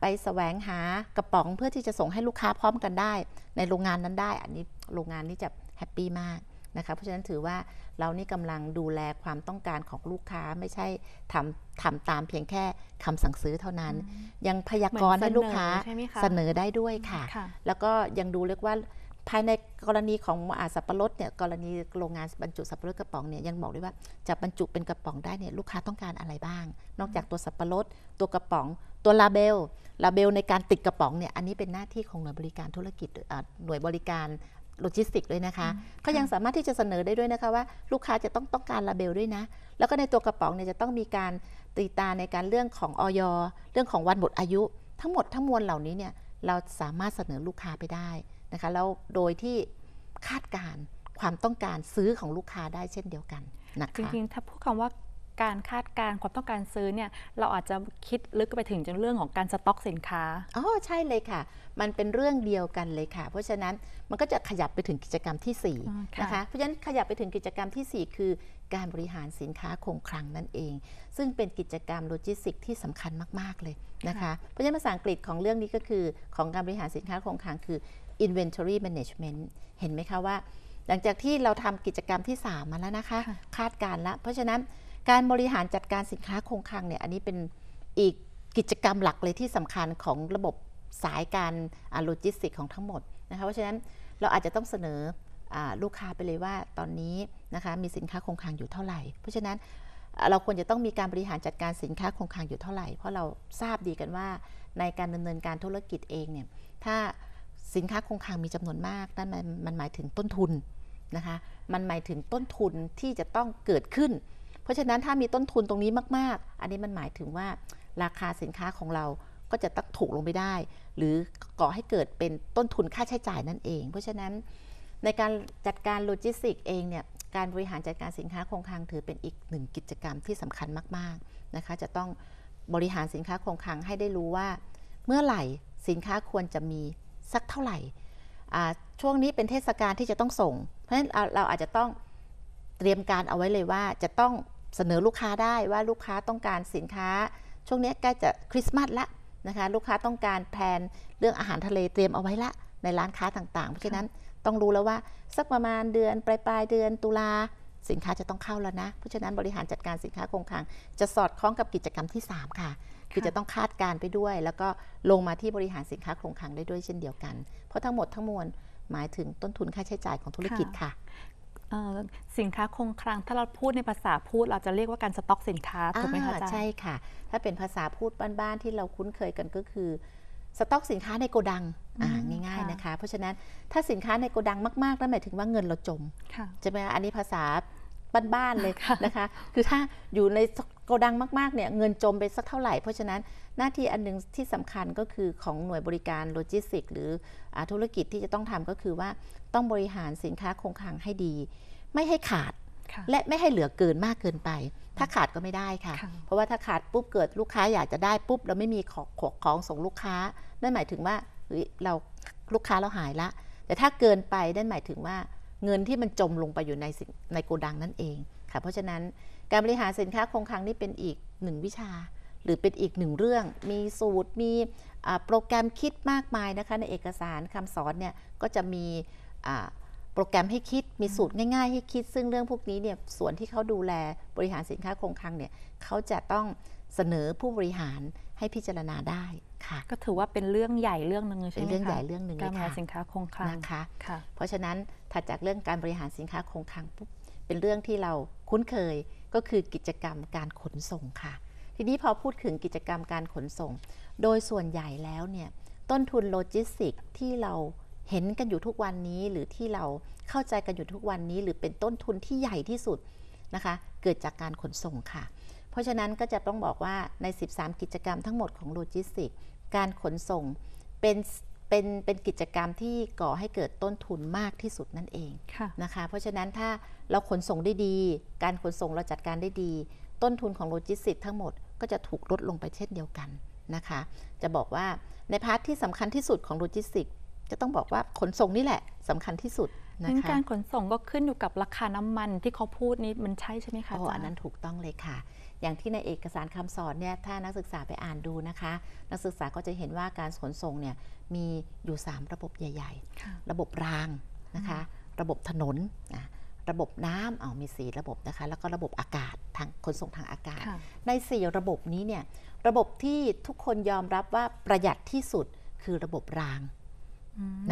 ไปแสวงหากระป๋องเพื่อที่จะส่งให้ลูกค้าพร้อมกันได้ ในโรงงานนั้นได้ อันนี้โรงงานนี้จะแฮปปี้มากนะคะเพราะฉะนั้นถือว่าเรานี่กำลังดูแลความต้องการของลูกค้าไม่ใช่ทำทาตามเพียงแค่คำสั่งซื้อเท่านั้น ยังพยากรณ์ให้ลูกค้าเสนอได้ด้วยค่ะ แล้วก็ยังดูเรียกว่าภายในกรณีของอาสับปะรดเนี่ยกรณีโรงงานบรรจุสับปะรดกระป๋องเนี่ยยังบอกด้วยว่าจะบรรจุเป็นกระป๋องได้เนี่ยลูกค้าต้องการอะไรบ้าง นอกจากตัวสับปะรด ตัวกระป๋อง ตัวลาเบลลาเบลในการติดกระป๋องเนี่ยอันนี้เป็นหน้าที่ของหน่วยบริการธุรกิจหน่วยบริการโลจิสติกด้วยนะคะก็ยังสามารถที่จะเสนอได้ด้วยนะคะว่าลูกค้าจะต้องต้องการลาเบลด้วยนะ แล้วก็ในตัวกระป๋องเนี่ยจะต้องมีการตีตาในการเรื่องของออย เรื่องของวันหมดอายุ ทั้งหมดทั้งมวลเหล่านี้เนี่ยเราสามารถเสนอลูกค้าไปได้นะคะแล้วโดยที่คาดการความต้องการซื้อของลูกค้าได้เช่นเดียวกันนะคะจริงๆ ถ้าพูดคำว่าการคาดการความต้องการซื้อเนี่ยเราอาจจะคิดลึกไปถึงจนเรื่องของการสต็อกสินค้า อ๋อใช่เลยค่ะมันเป็นเรื่องเดียวกันเลยค่ะ เพราะฉะนั้นมันก็จะขยับไปถึงกิจกรรมที่4นะคะ เพราะฉะนั้นขยับไปถึงกิจกรรมที่ 4 คือการบริหารสินค้าคงคลังนั่นเอง ซึ่งเป็นกิจกรรมโลจิสติกที่สำคัญมากๆเลยนะคะ เพราะฉะนั้นภาษาอังกฤษของเรื่องนี้ก็คือของการบริหารสินค้าคงคลัง คือ inventory management เห็นไหมคะว่า หลังจากที่เราทำกิจกรรมที่ 3 มาแล้วนะคะคาดการละเพราะฉะนั้นการบริหารจัดการสินค้าคงคลังเนี่ยอันนี้เป็นอีกกิจกรรมหลักเลยที่สำคัญของระบบสายการโลจิสติกของทั้งหมดนะคะ เพราะฉะนั้นเราอาจจะต้องเสนอลูกค้าไปเลยว่าตอนนี้นะคะมีสินค้าคงคลังอยู่เท่าไหร่ เพราะฉะนั้นเราควรจะต้องมีการบริหารจัดการสินค้าคงคลังอยู่เท่าไหร่ เพราะเราทราบดีกันว่าในการดำเนินการธุรกิจเองเนี่ยถ้าสินค้าคงคลังมีจำนวนมากนั่นมันหมายถึงต้นทุนนะคะมันหมายถึงต้นทุนที่จะต้องเกิดขึ้น เพราะฉะนั้นถ้ามีต้นทุนตรงนี้มากๆ อันนี้มันหมายถึงว่าราคาสินค้าของเราก็จะตักถูกลงไปได้ หรือก่อให้เกิดเป็นต้นทุนค่าใช้จ่ายนั่นเอง เพราะฉะนั้นในการจัดการโลจิสติกเองเนี่ย การบริหารจัดการสินค้าคงคลังถือเป็นอีกหนึ่งกิจกรรมที่สำคัญมากๆนะคะ จะต้องบริหารสินค้าคงคลังให้ได้รู้ว่า เมื่อไหร่สินค้าควรจะมีสักเท่าไหร่ ช่วงนี้เป็นเทศกาลที่จะต้องส่ง เพราะฉะนั้นเราอาจจะต้องเตรียมการเอาไว้เลยว่าจะต้องเสนอลูกค้าได้ว่าลูกค้าต้องการสินค้า ช่วงนี้ใกล้จะคริสต์มาสละนะคะลูกค้าต้องการแพนเรื่องอาหารทะเลเตรียมเอาไว้ละในร้านค้าต่าง ๆ เพราะฉะนั้นต้องรู้แล้วว่า สักประมาณเดือนปลายปลายเดือนตุลา สินค้าจะต้องเข้าแล้วนะ เพราะฉะนั้นบริหารจัดการสินค้าคงคลัง จะสอดคล้องกับกิจกรรมที่ 3 ค่ะ คือจะต้องคาดการไปด้วย แล้วก็ลงมาที่บริหารสินค้าคงคลังได้ด้วยเช่นเดียวกัน เพราะทั้งหมดทั้งมวลหมายถึงต้นทุนค่าใช้จ่ายของธุรกิจค่ะสินค้าคงคลัง ถ้าเราพูดในภาษาพูดเราจะเรียกว่าการสต็อกสินค้าถูกไหมคะอาจารย์ใช่ค่ะ ถ้าเป็นภาษาพูดบ้านๆที่เราคุ้นเคยกันก็คือสต็อกสินค้าในโกดังง่ายๆนะคะเพราะฉะนั้นถ้าสินค้าในโกดังมากๆนั่นหมายถึงว่าเงินเราจมใช่ไหมอันนี้ภาษาบ้านๆ เลยนะคะ คือถ้าอยู่ในโกดังมากๆ เนี่ยเงินจมไปสักเท่าไหร่ เพราะฉะนั้นหน้าที่อันนึงที่สำคัญก็คือของหน่วยบริการโลจิสติก หรือธุรกิจที่จะต้องทำก็คือว่าต้องบริหารสินค้าคงคลังให้ดี ไม่ให้ขาดและไม่ให้เหลือเกินมากเกินไป ถ้าขาดก็ไม่ได้ค่ะ เพราะว่าถ้าขาดปุ๊บเกิดลูกค้าอยากจะได้ปุ๊บ เราไม่มีของของส่งลูกค้านั่นหมายถึงว่าเราลูกค้าเราหายละ แต่ถ้าเกินไปนั่นหมายถึงว่าเงินที่มันจมลงไปอยู่ในในโกดังนั่นเองค่ะเพราะฉะนั้นการบริหารสินค้าคงคลังนี่เป็นอีกหนึ่งวิชา หรือเป็นอีกหนึ่งเรื่อง มีสูตรมีโปรแกรมคิดมากมายนะคะในเอกสารคำสอนเนี่ยก็จะมีโปรแกรมให้คิดมีสูตรง่ายๆให้คิด ซึ่งเรื่องพวกนี้เนี่ยส่วนที่เขาดูแลบริหารสินค้าคงคลังเนี่ยเขาจะต้องเสนอผู้บริหารให้พิจารณาได้ค่ะก็ถือว่าเป็นเรื่องใหญ่เรื่องหนึ่งใช่ไหมคะ เป็นเรื่องใหญ่เรื่องหนึ่งการบริหารสินค้าคงคลังนะคะคะเพราะฉะนั้นถัดจากเรื่องการบริหารสินค้าคงคลังปุ๊บ เป็นเรื่องที่เราคุ้นเคยก็คือกิจกรรมการขนส่งค่ะ ทีนี้พอพูดถึงกิจกรรมการขนส่ง โดยส่วนใหญ่แล้วเนี่ยต้นทุนโลจิสติกที่เราเห็นกันอยู่ทุกวันนี้ หรือที่เราเข้าใจกันอยู่ทุกวันนี้ หรือเป็นต้นทุนที่ใหญ่ที่สุดนะคะเกิดจากการขนส่งค่ะ เพราะฉะนั้นก็จะต้องบอกว่าใน 13 กิจกรรมทั้งหมดของโลจิสติกการขนส่งเป็นเป็นเป็นกิจกรรมที่ก่อให้เกิดต้นทุนมากที่สุดนั่นเองะนะคะเพราะฉะนั้นถ้าเราขนส่งได้ดี การขนส่งเราจัดการได้ดี ต้นทุนของโลจิสติกส์ทั้งหมดก็จะถูกลดลงไปเช่นเดียวกันนะคะจะบอกว่าในพาร์ทที่สำคัญที่สุดของโลจิสติกส์จะต้องบอกว่าขนส่งนี่แหละ สำคัญที่สุดนะะการขนส่งก็ขึ้นอยู่กับราคาน้ำมันที่เขาพูดนี้มันใช่ใช่ไหมคะโอ้อันนั้นถูกต้องเลยค่ะ อย่างที่ในเอกสารคำสอนเนี่ย ถ้านักศึกษาไปอ่านดูนะคะ นักศึกษาก็จะเห็นว่าการขนส่งเนี่ยมีอยู่ 3 ระบบใหญ่ ๆ ระบบรางนะคะ ระบบถนน ระบบน้ำเอามีีระบบนะคะ แล้วก็ระบบอากาศทางขนส่งทางอากาศใน4ระบบนี้เนี่ยระบบที่ทุกคนยอมรับว่าประหยัดที่สุดคือระบบราง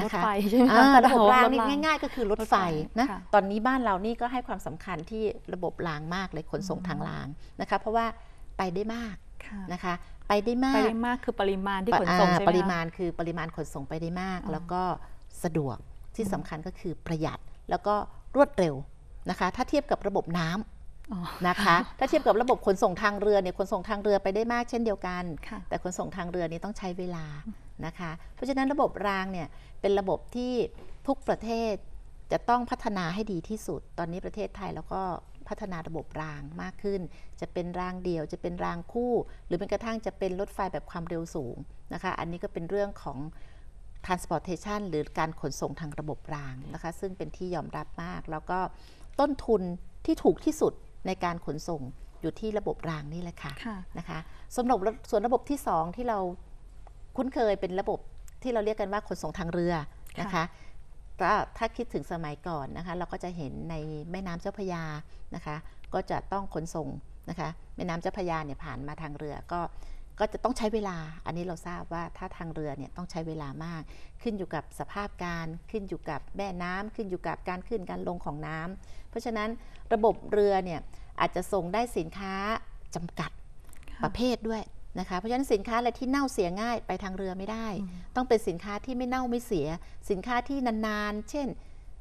นะคะรถไฟใช่ไหมคะระบบรางนี่ง่าย ๆ ก็คือรถไฟนะตอนนี้บ้านเรานี่ก็ให้ความสำคัญที่ระบบรางมากเลยขนส่งทางรางนะคะเพราะว่าไปได้มากนะคะไปได้มากไปได้มากคือปริมาณที่ขนส่งใช่ไหมปริมาณคือปริมาณขนส่งไปได้มาก แล้วก็สะดวกที่สำคัญก็คือประหยัดแล้วก็รวดเร็วนะคะถ้าเทียบกับระบบน้ำนะคะถ้าเทียบกับระบบขนส่งทางเรือเนี่ยขนส่งทางเรือไปได้มากเช่นเดียวกัน แต่ขนส่งทางเรือนี่ต้องใช้เวลานะคะเพราะฉะนั้นระบบรางเนี่ยเป็นระบบที่ทุกประเทศจะต้องพัฒนาให้ดีที่สุด ตอนนี้ประเทศไทยแล้วก็พัฒนาระบบรางมากขึ้น จะเป็นรางเดี่ยวจะเป็นรางคู่ หรือเป็นกระทั่งจะเป็นรถไฟแบบความเร็วสูงนะคะอันนี้ก็เป็นเรื่องของ transportation หรือการขนส่งทางระบบรางนะคะซึ่งเป็นที่ยอมรับมาก แล้วก็ต้นทุนที่ถูกที่สุดในการขนส่งอยู่ที่ระบบรางนี่แหละค่ะะนะคะสำหรับส่วนระบบที่ 2 ที่เราคุ้นเคยเป็นระบบที่เราเรียกกันว่าขนส่งทางเรือนะคะ ถ้าถ้าคิดถึงสมัยก่อนนะคะเราก็จะเห็นในแม่น้ำเจ้าพยานะคะ ก็จะต้องขนส่งนะคะแม่น้ำเจ้าพยาเนี่ยผ่านมาทางเรือก็ก็จะต้องใช้เวลา อันนี้เราทราบว่าถ้าทางเรือเนี่ยต้องใช้เวลามาก ขึ้นอยู่กับสภาพการ ขึ้นอยู่กับแม่น้ำ ขึ้นอยู่กับการขึ้นการลงของน้ำ เพราะฉะนั้นระบบเรือเนี่ยอาจจะส่งได้สินค้าจำกัดประเภทด้วยนะคะ เพราะฉะนั้นสินค้าอะไรที่เน่าเสียง่ายไปทางเรือไม่ได้ ต้องเป็นสินค้าที่ไม่เน่าไม่เสีย สินค้าที่นานๆเช่น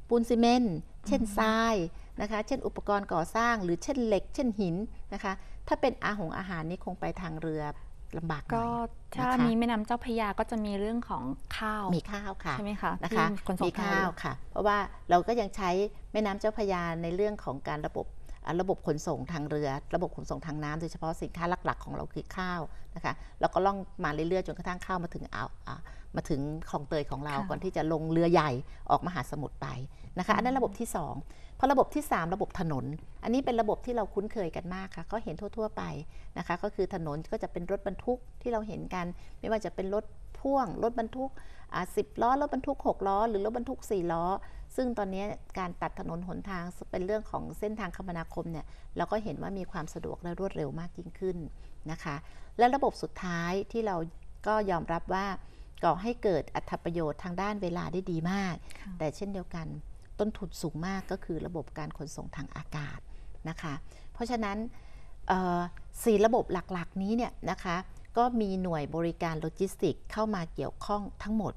ปูนซีเมนต์ เช่น ทราย นะคะ เช่น อุปกรณ์ก่อสร้าง หรือเช่น เหล็ก เช่น หิน นะคะ ถ้าเป็นอาหงอาหารนี่คงไปทางเรือลำบากก็ถ้ามีแม่น้ำเจ้าพยาก็จะมีเรื่องของข้าวมีข้าวค่ะใช่ไหมคะนะคะมีข้าวค่ะ เพราะว่าเราก็ยังใช้แม่น้ำเจ้าพยาในเรื่องของการระบบระบบขนส่งทางเรือ ระบบขนส่งทางน้ำโดยเฉพาะสินค้าหลักๆของเราคือข้าวนะคะแล้วก็ล่องมาเรื่อยๆจนกระทั่งข้าวมาถึงอ่าวมาถึงของเตยของเราก่อนที่จะลงเรือใหญ่ออกมหาสมุทรไปนะคะอันนั้นระบบที่ 2พราะระบบที่3ระบบถนน อันนี้เป็นระบบที่เราคุ้นเคยกันมากค่ะก็เห็นทั่ว ๆไปนะคะก็คือถนนก็จะเป็นรถบรรทุกที่เราเห็นกัน ไม่ว่าจะเป็นรถพ่วงรถบรรทุกสิบล้อรถบรรทุก6ล้อหรือรถบรรทุก4ล้อ ซึ่งตอนนี้การตัดถนนหนทางเป็นเรื่องของเส้นทางคมนาคมเนี่ยเราก็เห็นว่ามีความสะดวกและรวดเร็วมากยิ่งขึ้นนะคะ และระบบสุดท้ายที่เราก็ยอมรับว่า ก่อให้เกิดอัตประโยชน์ทางด้านเวลาได้ดีมาก แต่เช่นเดียวกันต้นทุนสูงมากก็คือระบบการขนส่งทางอากาศนะคะเพราะฉะนั้นสี่ระบบหลักๆนี้เนี่ยนะคะก็มีหน่วยบริการโลจิสติกเข้ามาเกี่ยวข้องทั้งหมด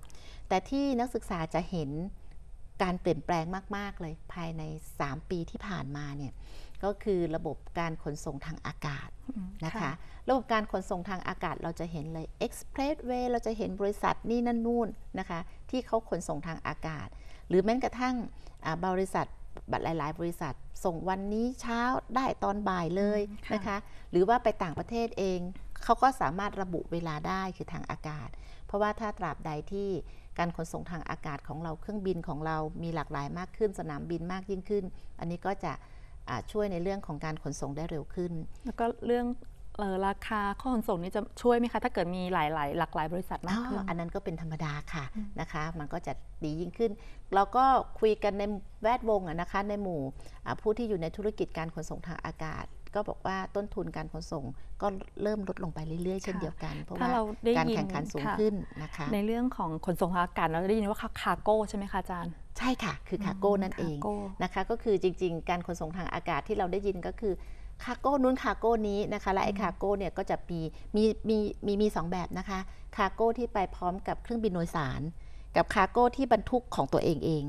แต่ที่นักศึกษาจะเห็นการเปลี่ยนแปลงมากๆเลยภายใน 3 ปีที่ผ่านมาเนี่ยก็คือระบบการขนส่งทางอากาศนะคะระบบการขนส่งทางอากาศเราจะเห็นเลย Expressway เราจะเห็นบริษัทนี่นั่นนู่นนะคะที่เขาขนส่งทางอากาศหรือแม้กระทั่งบริษัทบัตรหลาย ๆ บริษัทส่งวันนี้เช้าได้ตอนบ่ายเลยนะคะหรือว่าไปต่างประเทศเอง เขาก็สามารถระบุเวลาได้คือทางอากาศ เพราะว่าถ้าตราบใดที่การขนส่งทางอากาศของเราเครื่องบินของเรามีหลากหลายมากขึ้นสนามบินมากยิ่งขึ้น อันนี้ก็จะช่วยในเรื่องของการขนส่งได้เร็วขึ้นแล้วก็เรื่องราคาข้อขนส่งนี่จะช่วยไหมคะถ้าเกิดมีหลายหลายหลากหลายบริษัทมากขึ้นอันนั้นก็เป็นธรรมดาค่ะนะคะ มันก็จะดียิ่งขึ้น เราก็คุยกันในแวดวงนะคะ ในหมู่ผู้ที่อยู่ในธุรกิจการขนส่งทางอากาศ ก็บอกว่าต้นทุนการขนส่งก็เริ่มลดลงไปเรื่อย ๆ เช่นเดียวกันเพราะว่าการแข่งขันสูงขึ้นนะคะ ในเรื่องของขนส่งทางอากาศเราได้ยินว่าคาร์โก้ใช่ไหมคะอาจารย์ ใช่ค่ะ คือคาร์โก้นั่นเองนะคะก็คือจริง ๆ การขนส่งทางอากาศที่เราได้ยินก็คือคาโก้นู้นคาโก้นี้นะคะและไอ้คาโก้เนี่ยก็จะมีมีมีมีมีสองแบบนะคะ คาโก้ที่ไปพร้อมกับเครื่องบินโดยสาร กับคาโก้ที่บรรทุกของตัวเองเอง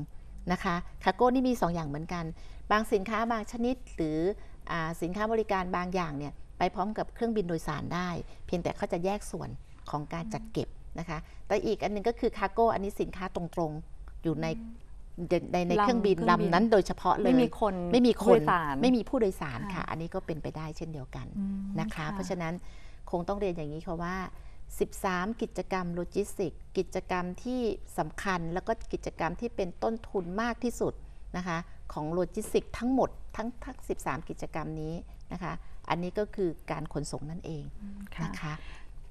นะคะ คาโก้นี่มี2ออย่างเหมือนกัน บางสินค้าบางชนิดหรืออสินค้าบริการบางอย่างเนี่ยไปพร้อมกับเครื่องบินโดยสารได้ เพียงแต่เขาจะแยกส่วนของการจัดเก็บนะคะแต่อีกอันนึงก็คือคาโก้ อันนี้สินค้าตรงๆอยู่ในในในเครื่องบินลำนั้นโดยเฉพาะเลยไม่มีคนไม่มีคนไม่มีผู้โดยสารค่ะอันนี้ก็เป็นไปได้เช่นเดียวกันนะคะเพราะฉะนั้นคงต้องเรียนอย่างนี้ค่ะว่า 13 กิจกรรมโลจิสติก กิจกรรมที่สำคัญแล้วก็กิจกรรมที่เป็นต้นทุนมากที่สุดนะคะของโลจิสติกทั้งหมด ทั้งทั้ง13 กิจกรรมนี้นะคะอันนี้ก็คือการขนส่งนั่นเองนะคะ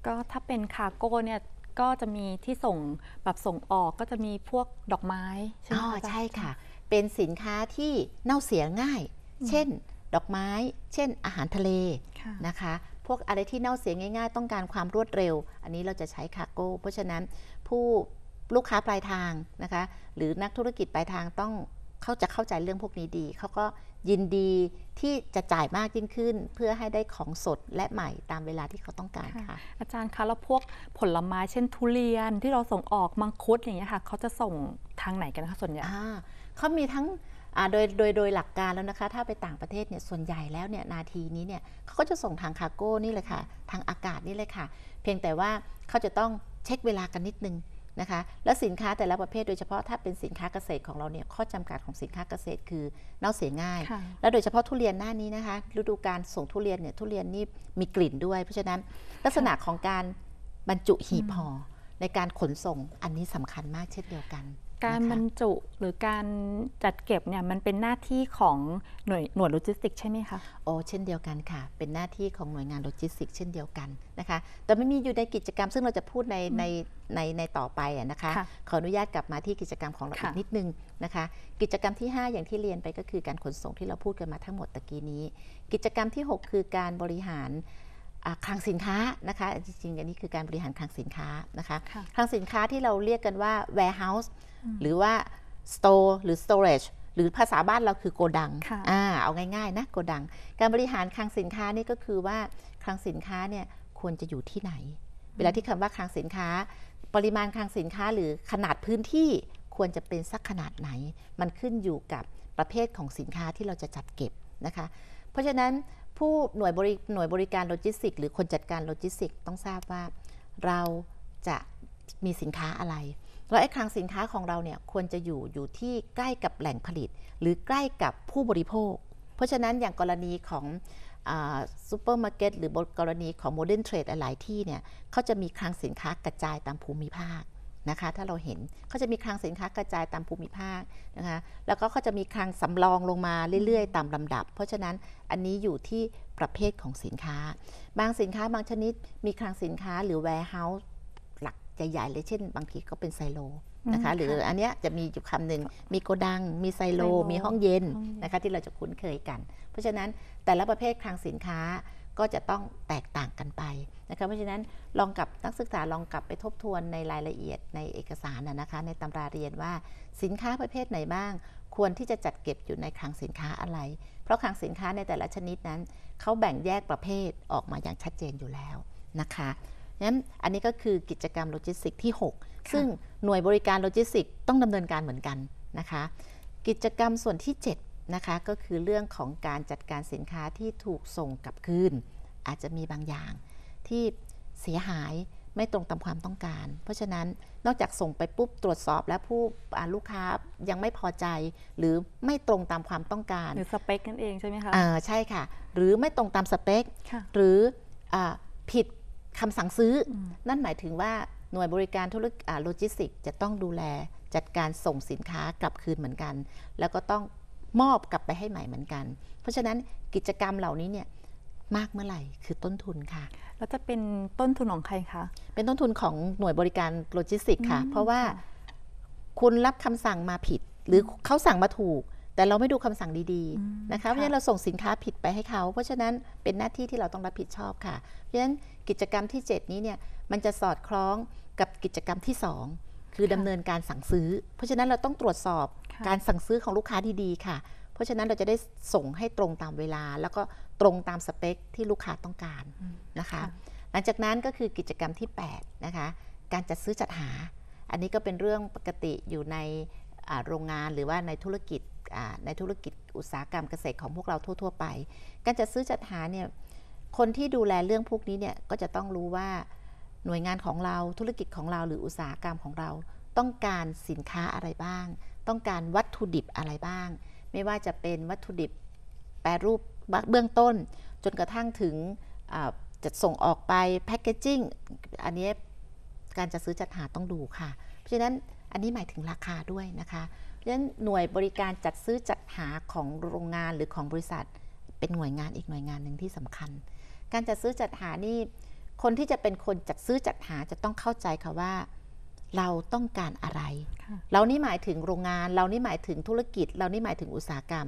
ก็ถ้าเป็นคาร์โก้เนี่ยก็จะมีที่ส่งแบบส่งออกก็จะมีพวกดอกไม้ใช่ไหมคะอ๋อใช่ค่ะ เป็นสินค้าที่เน่าเสียง่าย เช่น ดอกไม้ เช่นอาหารทะเละนะคะ พวกอะไรที่เน่าเสียง่าย ๆ ต้องการความรวดเร็ว อันนี้เราจะใช้คาร์โก้เพราะฉะนั้นผู้ลูกค้าปลายทางนะคะ หรือนักธุรกิจปลายทางต้องเขาจะเข้าใจเรื่องพวกนี้ดีเขาก็ยินดีที่จะจ่ายมากยิ่งขึ้นเพื่อให้ได้ของสดและใหม่ตามเวลาที่เขาต้องการค่ะ อาจารย์คะแล้วพวกผลไม้เช่นทุเรียนที่เราส่งออกมังคุดอย่างเงี้ยค่ะเขาจะส่งทางไหนกันคะส่วนใหญ่เขา มีทั้งโดยโดยโดยหลักการแล้วนะคะ ถ้าไปต่างประเทศเนี่ยส่วนใหญ่แล้วเนี่ยนาทีนี้เนี่ยเขาก็จะส่งทางคาโก้นี่เลยค่ะทางอากาศนี่เลยค่ะ เพียงแต่ว่าเขาจะต้องเช็คเวลากันนิดนึงนะคะและสินค้าแต่ละประเภทโดยเฉพาะถ้าเป็นสินค้าเกษตรของเราเนี่ยข้อจำกัดของสินค้าเกษตร คือเน่าเสียง่าย และโดยเฉพาะทุเรียนหน้านี้นะคะฤดูการส่งทุเรียนเนี่ยทุเรียนนี่มีกลิ่นด้วย เพราะฉะนั้นลักษณะของการบรรจุหีบห่อในการขนส่งอันนี้สำคัญมากเช่นเดียวกันการบรรจุหรือการจัดเก็บเนี่ยมันเป็นหน้าที่ของหน่วยหน่วยโลจิสติกใช่ไหมคะโอ้เช่นเดียวกันค่ะ เป็นหน้าที่ของหน่วยงานโลจิสติกเช่นเดียวกันนะคะแต่ไม่มีอยู่ในกิจกรรม ซึ่งเราจะพูดในในในในต่อไปอ่ะนะคะ ขออนุญาตกลับมาที่กิจกรรมของเราอีกนิดนึงนะคะ กิจกรรมที่ 5 อย่างที่เรียนไปก็คือการขนส่งที่เราพูดกันมาทั้งหมดตะกี้นี้ กิจกรรมที่ 6 คือการบริหารคลังสินค้านะคะจริงๆอันนี้คือการบริหารคลังสินค้านะคะคลังสินค้าที่เราเรียกกันว่า warehouse หรือว่า store หรือ storage หรือภาษาบ้านเราคือโกดังอ่าเอาง่าย ๆ นะโกดัง การบริหารคลังสินค้านี่ก็คือว่าคลังสินค้าเนี่ยควรจะอยู่ที่ไหน เวลาที่คำว่าคลังสินค้า ปริมาณคลังสินค้าหรือขนาดพื้นที่ควรจะเป็นสักขนาดไหน มันขึ้นอยู่กับประเภทของสินค้าที่เราจะจัดเก็บนะคะ เพราะฉะนั้นผู้หน่วยบริหน่วยบริการโลจิสติกหรือคนจัดการโลจิสติกต้องทราบว่าเราจะมีสินค้าอะไร แล้วไอ้คลังสินค้าของเราเนี่ยควรจะอยู่อยู่ที่ใกล้กับแหล่งผลิต หรือใกล้กับผู้บริโภค เพราะฉะนั้นอย่างกรณีของซูเปอร์มาร์เก็ตหรือกรณีของโมเดิร์นเทรดหลายที่เนี่ยเขาจะมีคลังสินค้ากระจายตามภูมิภาคนะคะถ้าเราเห็นก็จะมีคลังสินค้ากระจายตามภูมิภาคนะคะแล้วก็ก็จะมีคลังสำรองลงมาเรื่อยๆ ตามลำดับ เพราะฉะนั้นอันนี้อยู่ที่ประเภทของสินค้าบางสินค้าบางชนิดมีคลังสินค้าหรือ warehouse หลักใหญ่ๆเลยเช่น บางทีก็เป็นไซโลนะคะหรืออันเนี้ยจะมีอยู่คำหนึ่ง มีโกดัง มีไซโล มีห้องเย็นนะคะที่เราจะคุ้นเคยกัน เพราะฉะนั้นแต่ละประเภทคลังสินค้าก็จะต้องแตกต่างกันไปนะคะเพราะฉะนั้นลองกับนักศึกษาลองกลับไปทบทวนในรายละเอียดในเอกสารนะคะในตำราเรียนว่าสินค้าประเภทไหนบ้าง ควรที่จะจัดเก็บอยู่ในคลังสินค้าอะไร เพราะคลังสินค้าในแต่ละชนิดนั้น เขาแบ่งแยกประเภทออกมาอย่างชัดเจนอยู่แล้วนะคะนั้นอันนี้ก็คือกิจกรรมโลจิสติกที่6 ซึ่งหน่วยบริการโลจิสติกต้องดำเนินการเหมือนกันนะคะกิจกรรมส่วนที่ 7นะคะก็คือเรื่องของการจัดการสินค้าที่ถูกส่งกลับคืน อาจจะมีบางอย่างที่เสียหายไม่ตรงตามความต้องการ เพราะฉะนั้นนอกจากส่งไปปุ๊บตรวจสอบแล้วผู้ลูกค้ายังไม่พอใจหรือไม่ตรงตามความต้องการหรือสเปคนั่นเองใช่ไหมคะอ่าใช่ค่ะ หรือไม่ตรงตามสเปคหรืออผิดคำสั่งซื้ออนั่นหมายถึงว่าหน่วยบริการธุรกิจโลจิสติกจะต้องดูแลจัดการส่งสินค้ากลับคืนเหมือนกัน แล้วก็ต้องมอบกลับไปให้ใหม่เหมือนกัน เพราะฉะนั้นกิจกรรมเหล่านี้เนี่ยมากเมื่อไหร่คือต้นทุนค่ะแล้วจะเป็นต้นทุนของใครคะ เป็นต้นทุนของหน่วยบริการโลจิสติกค่ะ เพราะว่าคุณรับคำสั่งมาผิด หรือเขาสั่งมาถูก แต่เราไม่ดูคำสั่งดีๆนะคะ เพราะฉะนั้นเราส่งสินค้าผิดไปให้เขา เพราะฉะนั้นเป็นหน้าที่ที่เราต้องรับผิดชอบค่ะ เพราะฉะนั้นกิจกรรมที่ 7 นี้เนี่ยมันจะสอดคล้องกับกิจกรรมที่ 2 คือดำเนินการสั่งซื้อ เพราะฉะนั้นเราต้องตรวจสอบการสั่งซื้อของลูกค้าดีๆค่ะ เพราะฉะนั้นเราจะได้ส่งให้ตรงตามเวลา แล้วก็ตรงตามสเปคที่ลูกค้าต้องการนะคะ หลังจากนั้นก็คือกิจกรรมที่8นะคะ การจัดซื้อจัดหา อันนี้ก็เป็นเรื่องปกติอยู่ในโรงงานหรือว่าในธุรกิจในธุรกิจอุตสาหกรรมเกษตรของพวกเราทั่วๆไป การจัดซื้อจัดหาเนี่ย คนที่ดูแลเรื่องพวกนี้เนี่ยก็จะต้องรู้ว่าหน่วยงานของเราธุรกิจของเรา หรืออุตสาหกรรมของเราต้องการสินค้าอะไรบ้างต้องการวัตถุดิบอะไรบ้าง ไม่ว่าจะเป็นวัตถุดิบแปรรูปเบื้องต้น จนกระทั่งถึงจะส่งออกไป แพคเกจิ้งอันนี้การจะซื้อจัดหาต้องดูค่ะ เพราะฉะนั้นอันนี้หมายถึงราคาด้วยนะคะ เพราะฉะนั้นหน่วยบริการจัดซื้อจัดหาของโรงงานหรือของบริษัท เป็นหน่วยงานอีกหน่วยงานหนึ่งที่สำคัญ การจัดซื้อจัดหานี่คนที่จะเป็นคนจัดซื้อจัดหาจะต้องเข้าใจค่ะว่าเราต้องการอะไร เรานี่หมายถึงโรงงาน เรานี่หมายถึงธุรกิจ เรานี่หมายถึงอุตสาหกรรม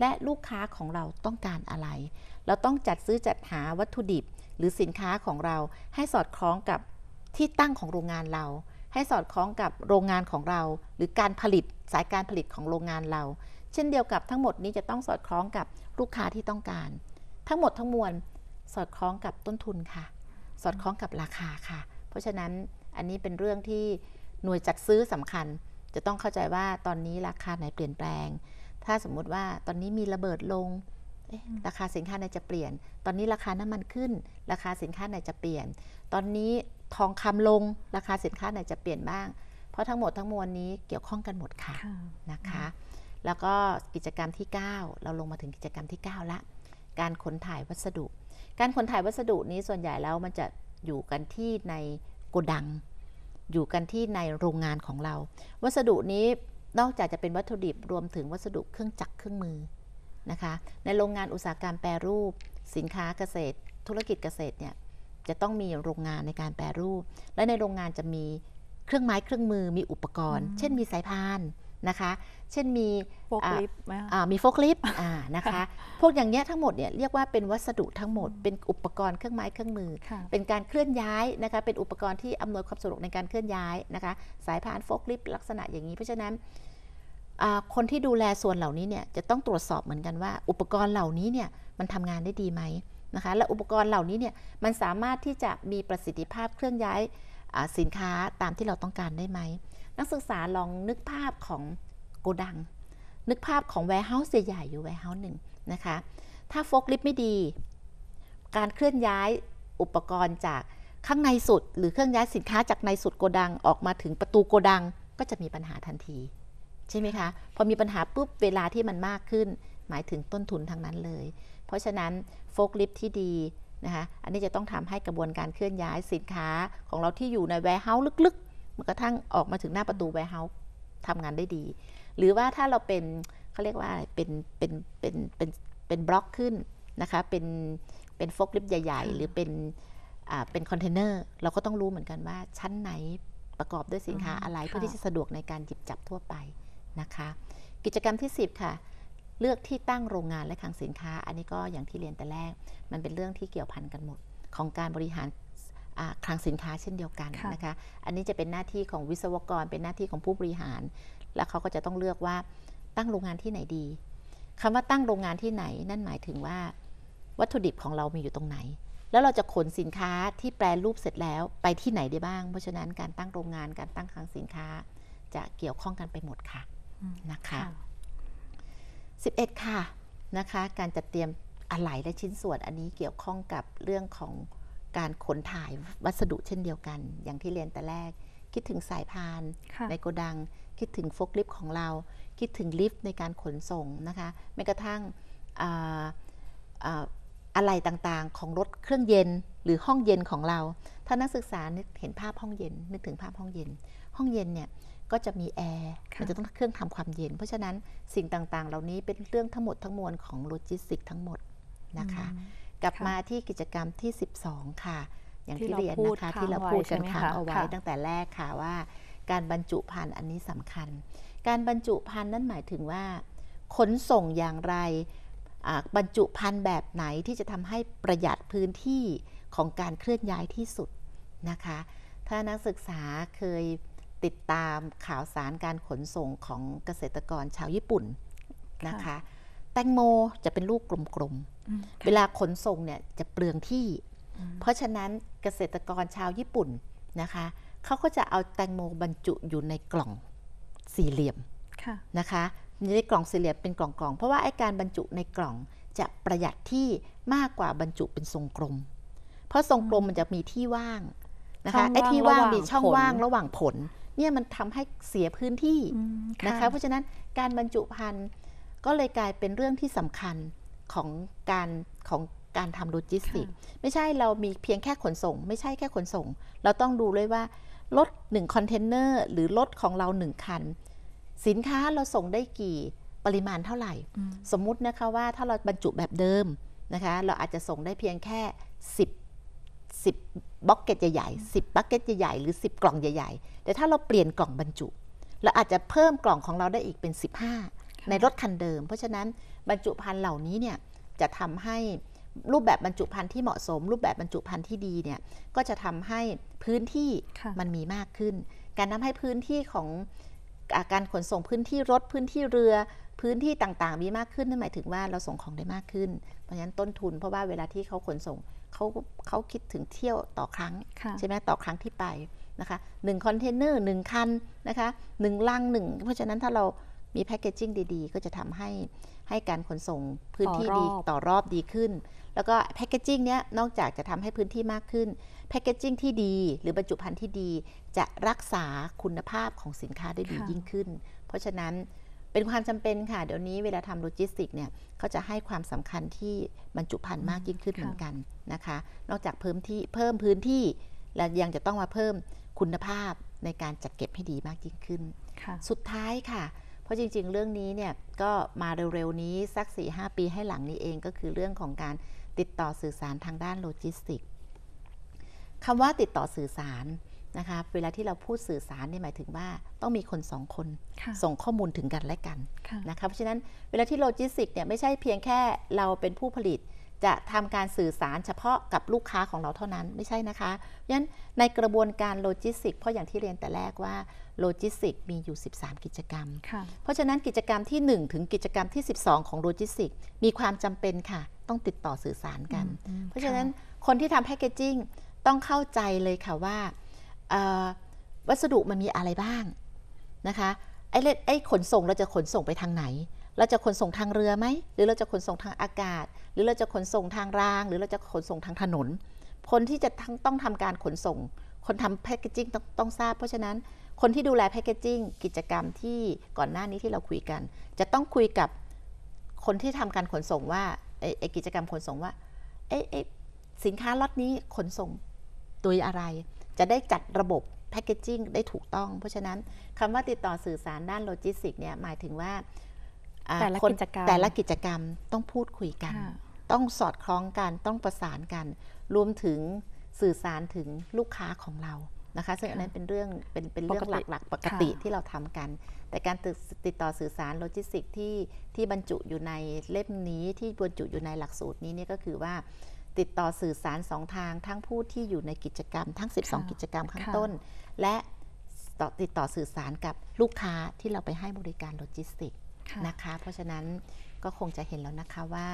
และลูกค้าของเราต้องการอะไร เราต้องจัดซื้อจัดหาวัตถุดิบหรือสินค้าของเราให้สอดคล้องกับที่ตั้งของโรงงานเรา ให้สอดคล้องกับโรงงานของเรา หรือการผลิตสายการผลิตของโรงงานเรา เช่นเดียวกับทั้งหมดนี้จะต้องสอดคล้องกับลูกค้าที่ต้องการ ทั้งหมดทั้งมวลสอดคล้องกับต้นทุนค่ะ สอดคล้องกับราคาค่ะ เพราะฉะนั้นอันนี้เป็นเรื่องที่หน่วยจัดซื้อสำคัญ จะต้องเข้าใจว่าตอนนี้ราคาไหนเปลี่ยนแปลง ถ้าสมมุติว่าตอนนี้มีระเบิดลงราคาสินค้าไหนจะเปลี่ยน ตอนนี้ราคาน้ำมันขึ้น ราคาสินค้าไหนจะเปลี่ยน ตอนนี้ทองคำลงราคาสินค้าไหนจะเปลี่ยนบ้าง เพราะทั้งหมดทั้งมวลนี้เกี่ยวข้องกันหมดค่ะนะคะ แล้วก็กิจกรรมที่9เราลงมาถึงกิจกรรมที่9ละ การขนถ่ายวัสดุ การขนถ่ายวัสดุนี้ส่วนใหญ่แล้วมันจะอยู่กันที่ในโกดังอยู่กันที่ในโรงงานของเรา วัสดุนี้นอกจากจะเป็นวัตถุดิบรวมถึงวัสดุเครื่องจักรเครื่องมือนะคะในโรงงานอุตสาหกรรมแปรรูป สินค้าเกษตร ธุรกิจเกษตรเนี่ยจะต้องมีโรงงานในการแปรรูป และในโรงงานจะมีเครื่องไม้เครื่องมือมีอุปกรณ์ เช่นมีสายพานนะคะ เช่นมีโฟกลิฟมีโฟกลิฟนะคะ พวกอย่างเนี้ยทั้งหมดเนี่ยเรียกว่าเป็นวัสดุทั้งหมด เป็นอุปกรณ์เครื่องไม้เครื่องมือ เป็นการเคลื่อนย้ายนะคะ เป็นอุปกรณ์ที่อำนวยความสะดวกในการเคลื่อนย้ายนะคะ สายพานโฟกลิฟลักษณะอย่างนี้ เพราะฉะนั้นคนที่ดูแลส่วนเหล่านี้เนี่ยจะต้องตรวจสอบเหมือนกันว่า อุปกรณ์เหล่านี้เนี่ยมันทำงานได้ดีไหมนะคะ และอุปกรณ์เหล่านี้เนี่ยมันสามารถที่จะมีประสิทธิภาพเคลื่อนย้ายสินค้าตามที่เราต้องการได้ไหมนักศึกษาลองนึกภาพของโกดัง นึกภาพของแวร์เฮาส์ใหญ่อยู่แวร์เฮาส์หนึ่งนะคะ ถ้าโฟกลิฟต์ไม่ดี การเคลื่อนย้ายอุปกรณ์จากข้างในสุด หรือเครื่องย้ายสินค้าจากในสุดโกดังออกมาถึงประตูโกดัง ก็จะมีปัญหาทันที ใช่ไหมคะ พอมีปัญหาปุ๊บเวลาที่มันมากขึ้น หมายถึงต้นทุนทางนั้นเลย เพราะฉะนั้นโฟกลิฟที่ดีนะคะอันนี้จะต้องทำให้กระบวนการเคลื่อนย้ายสินค้าของเราที่อยู่ในแวร์เฮาส์ลึกมันกระทั่งออกมาถึงหน้าประตูแวร์เฮาส์ทำงานได้ดี หรือว่าถ้าเราเป็นเขาเรียกว่าเป็นเป็นเป็นเป็นเป็นบล็อกขึ้นนะคะเป็นเป็นโฟกลิฟใหญ่ๆ หรือเป็นอ่าเป็นคอนเทนเนอร์ เราก็ต้องรู้เหมือนกันว่า ชั้นไหนประกอบด้วยสินค้าอะไรเพื่อที่จะสะดวกในการหยิบจับทั่วไปนะคะ กิจกรรมที่ 10 ค่ะ เลือกที่ตั้งโรงงานและคลังสินค้า อันนี้ก็อย่างที่เรียนแต่แรก มันเป็นเรื่องที่เกี่ยวพันกันหมดของการบริหารคลังสินค้าเช่นเดียวกันนะคะ อันนี้จะเป็นหน้าที่ของวิศวกร เป็นหน้าที่ของผู้บริหาร แล้วเขาก็จะต้องเลือกว่าตั้งโรงงานที่ไหนดี คำว่าตั้งโรงงานที่ไหน นั่นหมายถึงว่า วัตถุดิบของเรามีอยู่ตรงไหน แล้วเราจะขนสินค้าที่แปรรูปเสร็จแล้วไปที่ไหนได้บ้าง เพราะฉะนั้นการตั้งโรงงานการตั้งคลังสินค้า จะเกี่ยวข้องกันไปหมดค่ะนะคะ 11 ค่ะนะคะ การจัดเตรียมอะไหล่และชิ้นส่วนอันนี้เกี่ยวข้องกับเรื่องของการขนถ่ายวัสดุเช่นเดียวกัน อย่างที่เรียนแต่แรก คิดถึงสายพานในโกดังคิดถึงฟกลิฟต์ของเรา คิดถึงลิฟต์ในการขนส่งนะคะแม้กระทั่งอะไรต่างๆของรถเครื่องเย็น หรือห้องเย็นของเรา ถ้านักศึกษาเห็นภาพห้องเย็นนึกถึงภาพห้องเย็น ห้องเย็นเนี่ยก็จะมีแอร์มันจะต้องเครื่องทำความเย็น เพราะฉะนั้นสิ่งต่างๆ เหล่านี้เป็นเรื่องทั้งหมดทั้งมวลของโลจิสติกทั้งหมดนะคะกลับมาที่กิจกรรมที่ 12 ค่ะ อย่างที่เรียนนะคะที่เราพูดกันค้างเอาไว้ตั้งแต่แรกค่ะว่าการบรรจุพัธุ์อันนี้สำคัญ การบรรจุพัธุ์นั่นหมายถึงว่า ขนส่งอย่างไรบรรจุพัธุ์แบบไหนที่จะทำให้ประหยัดพื้นที่ของการเคลื่อนย้ายที่สุดนะคะ ถ้านักศึกษาเคยติดตามข่าวสารการขนส่งของเกษตรกรชาวญี่ปุ่นนะคะ แตงโมจะเป็นลูกกลมเวลาขนส่งเนี่ยจะเปลืองที่ เพราะฉะนั้นเกษตรกรชาวญี่ปุ่นนะคะ เขาก็จะเอาแตงโมบรรจุอยู่ในกล่องสี่เหลี่ยมนะคะในกล่องสี่เหลี่ยมเป็นกล่องๆ เพราะว่าไอ้การบรรจุในกล่องจะประหยัดที่มากกว่าบรรจุเป็นทรงกลม เพราะทรงกลมมันจะมีที่ว่างนะคะ ไอ้ที่ว่างมีช่องว่างระหว่างผล เนี่ยมันทำให้เสียพื้นที่นะคะ เพราะฉะนั้นการบรรจุพันธุ์ก็เลยกลายเป็นเรื่องที่สำคัญของการของการทำโลจิสติกไม่ใช่เรามีเพียงแค่ขนส่ง ไม่ใช่แค่ขนส่ง เราต้องดูด้วยว่ารถหนึ่งคอนเทนเนอร์หรือรถของเราหนึ่งคัน สินค้าเราส่งได้กี่ปริมาณเท่าไหร่ สมมุตินะคะว่าถ้าเราบรรจุแบบเดิมนะคะเราอาจจะส่งได้เพียงแค่ 10 10บ็อกเก็ตใหญ่ๆ10บ็อกเก็ตใหญ่ๆหรือ 10 กล่องใหญ่ ๆ แต่ถ้าเราเปลี่ยนกล่องบรรจุ เราอาจจะเพิ่มกล่องของเราได้อีกเป็น 15ในรถคันเดิม เพราะฉะนั้นบรรจุภัณฑ์เหล่านี้เนี่ยจะทำให้รูปแบบบรรจุภัณฑ์ที่เหมาะสม รูปแบบบรรจุภัณฑ์ที่ดีเนี่ยก็จะทำให้พื้นที่มันมีมากขึ้น การทำให้พื้นที่ของการขนส่งพื้นที่รถพื้นที่เรือพื้นที่ต่างๆ มีมากขึ้นนั่นหมายถึงว่าเราส่งของได้มากขึ้นเพราะฉะนั้นต้นทุนเพราะว่าเวลาที่เขาขนส่งเขาเขาคิดถึงเที่ยวต่อครั้งใช่ไหมต่อครั้งที่ไปนะคะหนึ่งคอนเทนเนอร์หนึ่งคันนะคะหนึ่งลังหนึ่งเพราะฉะนั้นถ้าเรามีแพคเกจิ้งดีๆ ก็จะทำให้ให้การขนส่งพื้นที่ดีต่อรอบดีขึ้น แล้วก็แพคเกจิ้งเนี้ยนอกจากจะทำให้พื้นที่มากขึ้น แพคเกจิ้งที่ดี หรือบรรจุภัณฑ์ที่ดีจะรักษาคุณภาพของสินค้าได้ดียิ่งขึ้น เพราะฉะนั้นเป็นความจำเป็นค่ะ เดี๋ยวนี้เวลาทำโลจิสติกเนี่ยเขาจะให้ความสำคัญที่บรรจุภัณฑ์มากยิ่งขึ้นเหมือนกันนะคะ นอกจากเพิ่มที่เพิ่มพื้นที่ และยังจะต้องมาเพิ่มคุณภาพในการจัดเก็บให้ดีมากยิ่งขึ้น สุดท้ายค่ะเพราะจริง ๆ เรื่องนี้เนี่ยก็มาเร็วๆ นี้สัก4-5ปีให้หลังนี้เองก็คือเรื่องของการติดต่อสื่อสารทางด้านโลจิสติกคำว่าติดต่อสื่อสารนะคะ เวลาที่เราพูดสื่อสารเนี่ยหมายถึงว่าต้องมีคนสองคนส่งข้อมูลถึงกันและกันนะคะ เพราะฉะนั้นเวลาที่โลจิสติกเนี่ยไม่ใช่เพียงแค่เราเป็นผู้ผลิตจะทำการสื่อสารเฉพาะกับลูกค้าของเราเท่านั้นไม่ใช่นะคะยันในกระบวนการโลจิสติกเพราะอย่างที่เรียนแต่แรกว่าโลจิสติกมีอยู่ 13 กิจกรรม เพราะฉะนั้นกิจกรรมที่ 1 ถึงกิจกรรมที่ 12 ของโลจิสติกมีความจำเป็นค่ะ ต้องติดต่อสื่อสารกัน เพราะฉะนั้นคนที่ทำแพคเกจิ้งต้องเข้าใจเลยค่ะว่าวัสดุมันมีอะไรบ้างนะคะไอ้ไอ้ขนส่งเราจะขนส่งไปทางไหนเราจะขนส่งทางเรือไหม หรือเราจะขนส่งทางอากาศ หรือเราจะขนส่งทางราง หรือเราจะขนส่งทางถนน คนที่จะต้องทำการขนส่ง คนทำแพคเกจิ้งต้องทราบ เพราะฉะนั้น คนที่ดูแลแพคเกจิ้งกิจกรรมที่ก่อนหน้านี้ที่เราคุยกัน จะต้องคุยกับคนที่ทำการขนส่งว่าไอ้กิจกรรมขนส่งว่าไอ้ไอ้สินค้าล็อตนี้ขนส่งโดยอะไร จะได้จัดระบบแพคเกจิ้งได้ถูกต้อง เพราะฉะนั้นคำว่าติดต่อสื่อสารด้านโลจิสติกเนี่ยหมายถึงว่าแต่ละกิจกรรมแต่ละกิจกรรมต้องพูดคุยกัน ต้องสอดคล้องกัน ต้องประสานกัน รวมถึงสื่อสารถึงลูกค้าของเรา นะคะซึ่งอันนั้นเป็นเรื่องเป็นเป็นเรื่องหลักๆปกติที่เราทำกัน แต่การติดต่อสื่อสารโลจิสติกที่ที่บรรจุอยู่ในเล่มนี้ที่บรรจุอยู่ในหลักสูตรนี้เนี่ยก็คือว่า ติดต่อสื่อสารสองทางทั้งผู้ที่อยู่ในกิจกรรม ทั้ง 12 กิจกรรมข้างต้น และติดต่อสื่อสารกับลูกค้าที่เราไปให้บริการโลจิสติกนะคะเพราะฉะนั้นก็คงจะเห็นแล้วนะคะว่า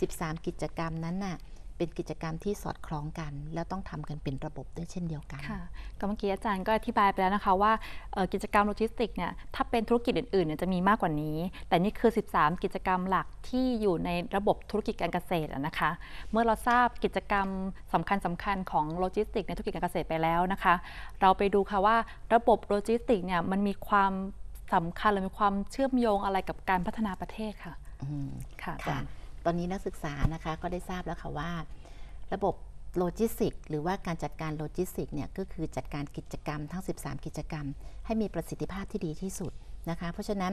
13 กิจกรรมนั้นน่ะเป็นกิจกรรมที่สอดคล้องกัน แล้วต้องทำกันเป็นระบบด้วยเช่นเดียวกันค่ะก็เมื่อกี้อาจารย์ก็อธิบายไปแล้วนะคะว่ากิจกรรมโลจิสติกเนี่ยถ้าเป็นธุรกิจอื่นๆเนี่ยจะมีมากกว่านี้ แต่นี่คือ 13 กิจกรรมหลักที่อยู่ในระบบธุรกิจการเกษตรนะคะ เมื่อเราทราบกิจกรรมสำคัญสำคัญของโลจิสติก ในธุรกิจการเกษตรไปแล้วนะคะ เราไปดูค่ะว่าระบบโลจิสติกเนี่ยมันมีความสำคัญหรือมีความเชื่อมโยงอะไรกับการพัฒนาประเทศค่ะค่ะคะตอนนี้นักศึกษานะคะก็ได้ทราบแล้วค่ะว่าระบบโลจิสติกหรือว่าการจัดการโลจิสติกเนี่ยก็คือจัดการกิจกรรมทั้ง 13 กิจกรรม ให้มีประสิทธิภาพที่ดีที่สุดนะคะ เพราะฉะนั้น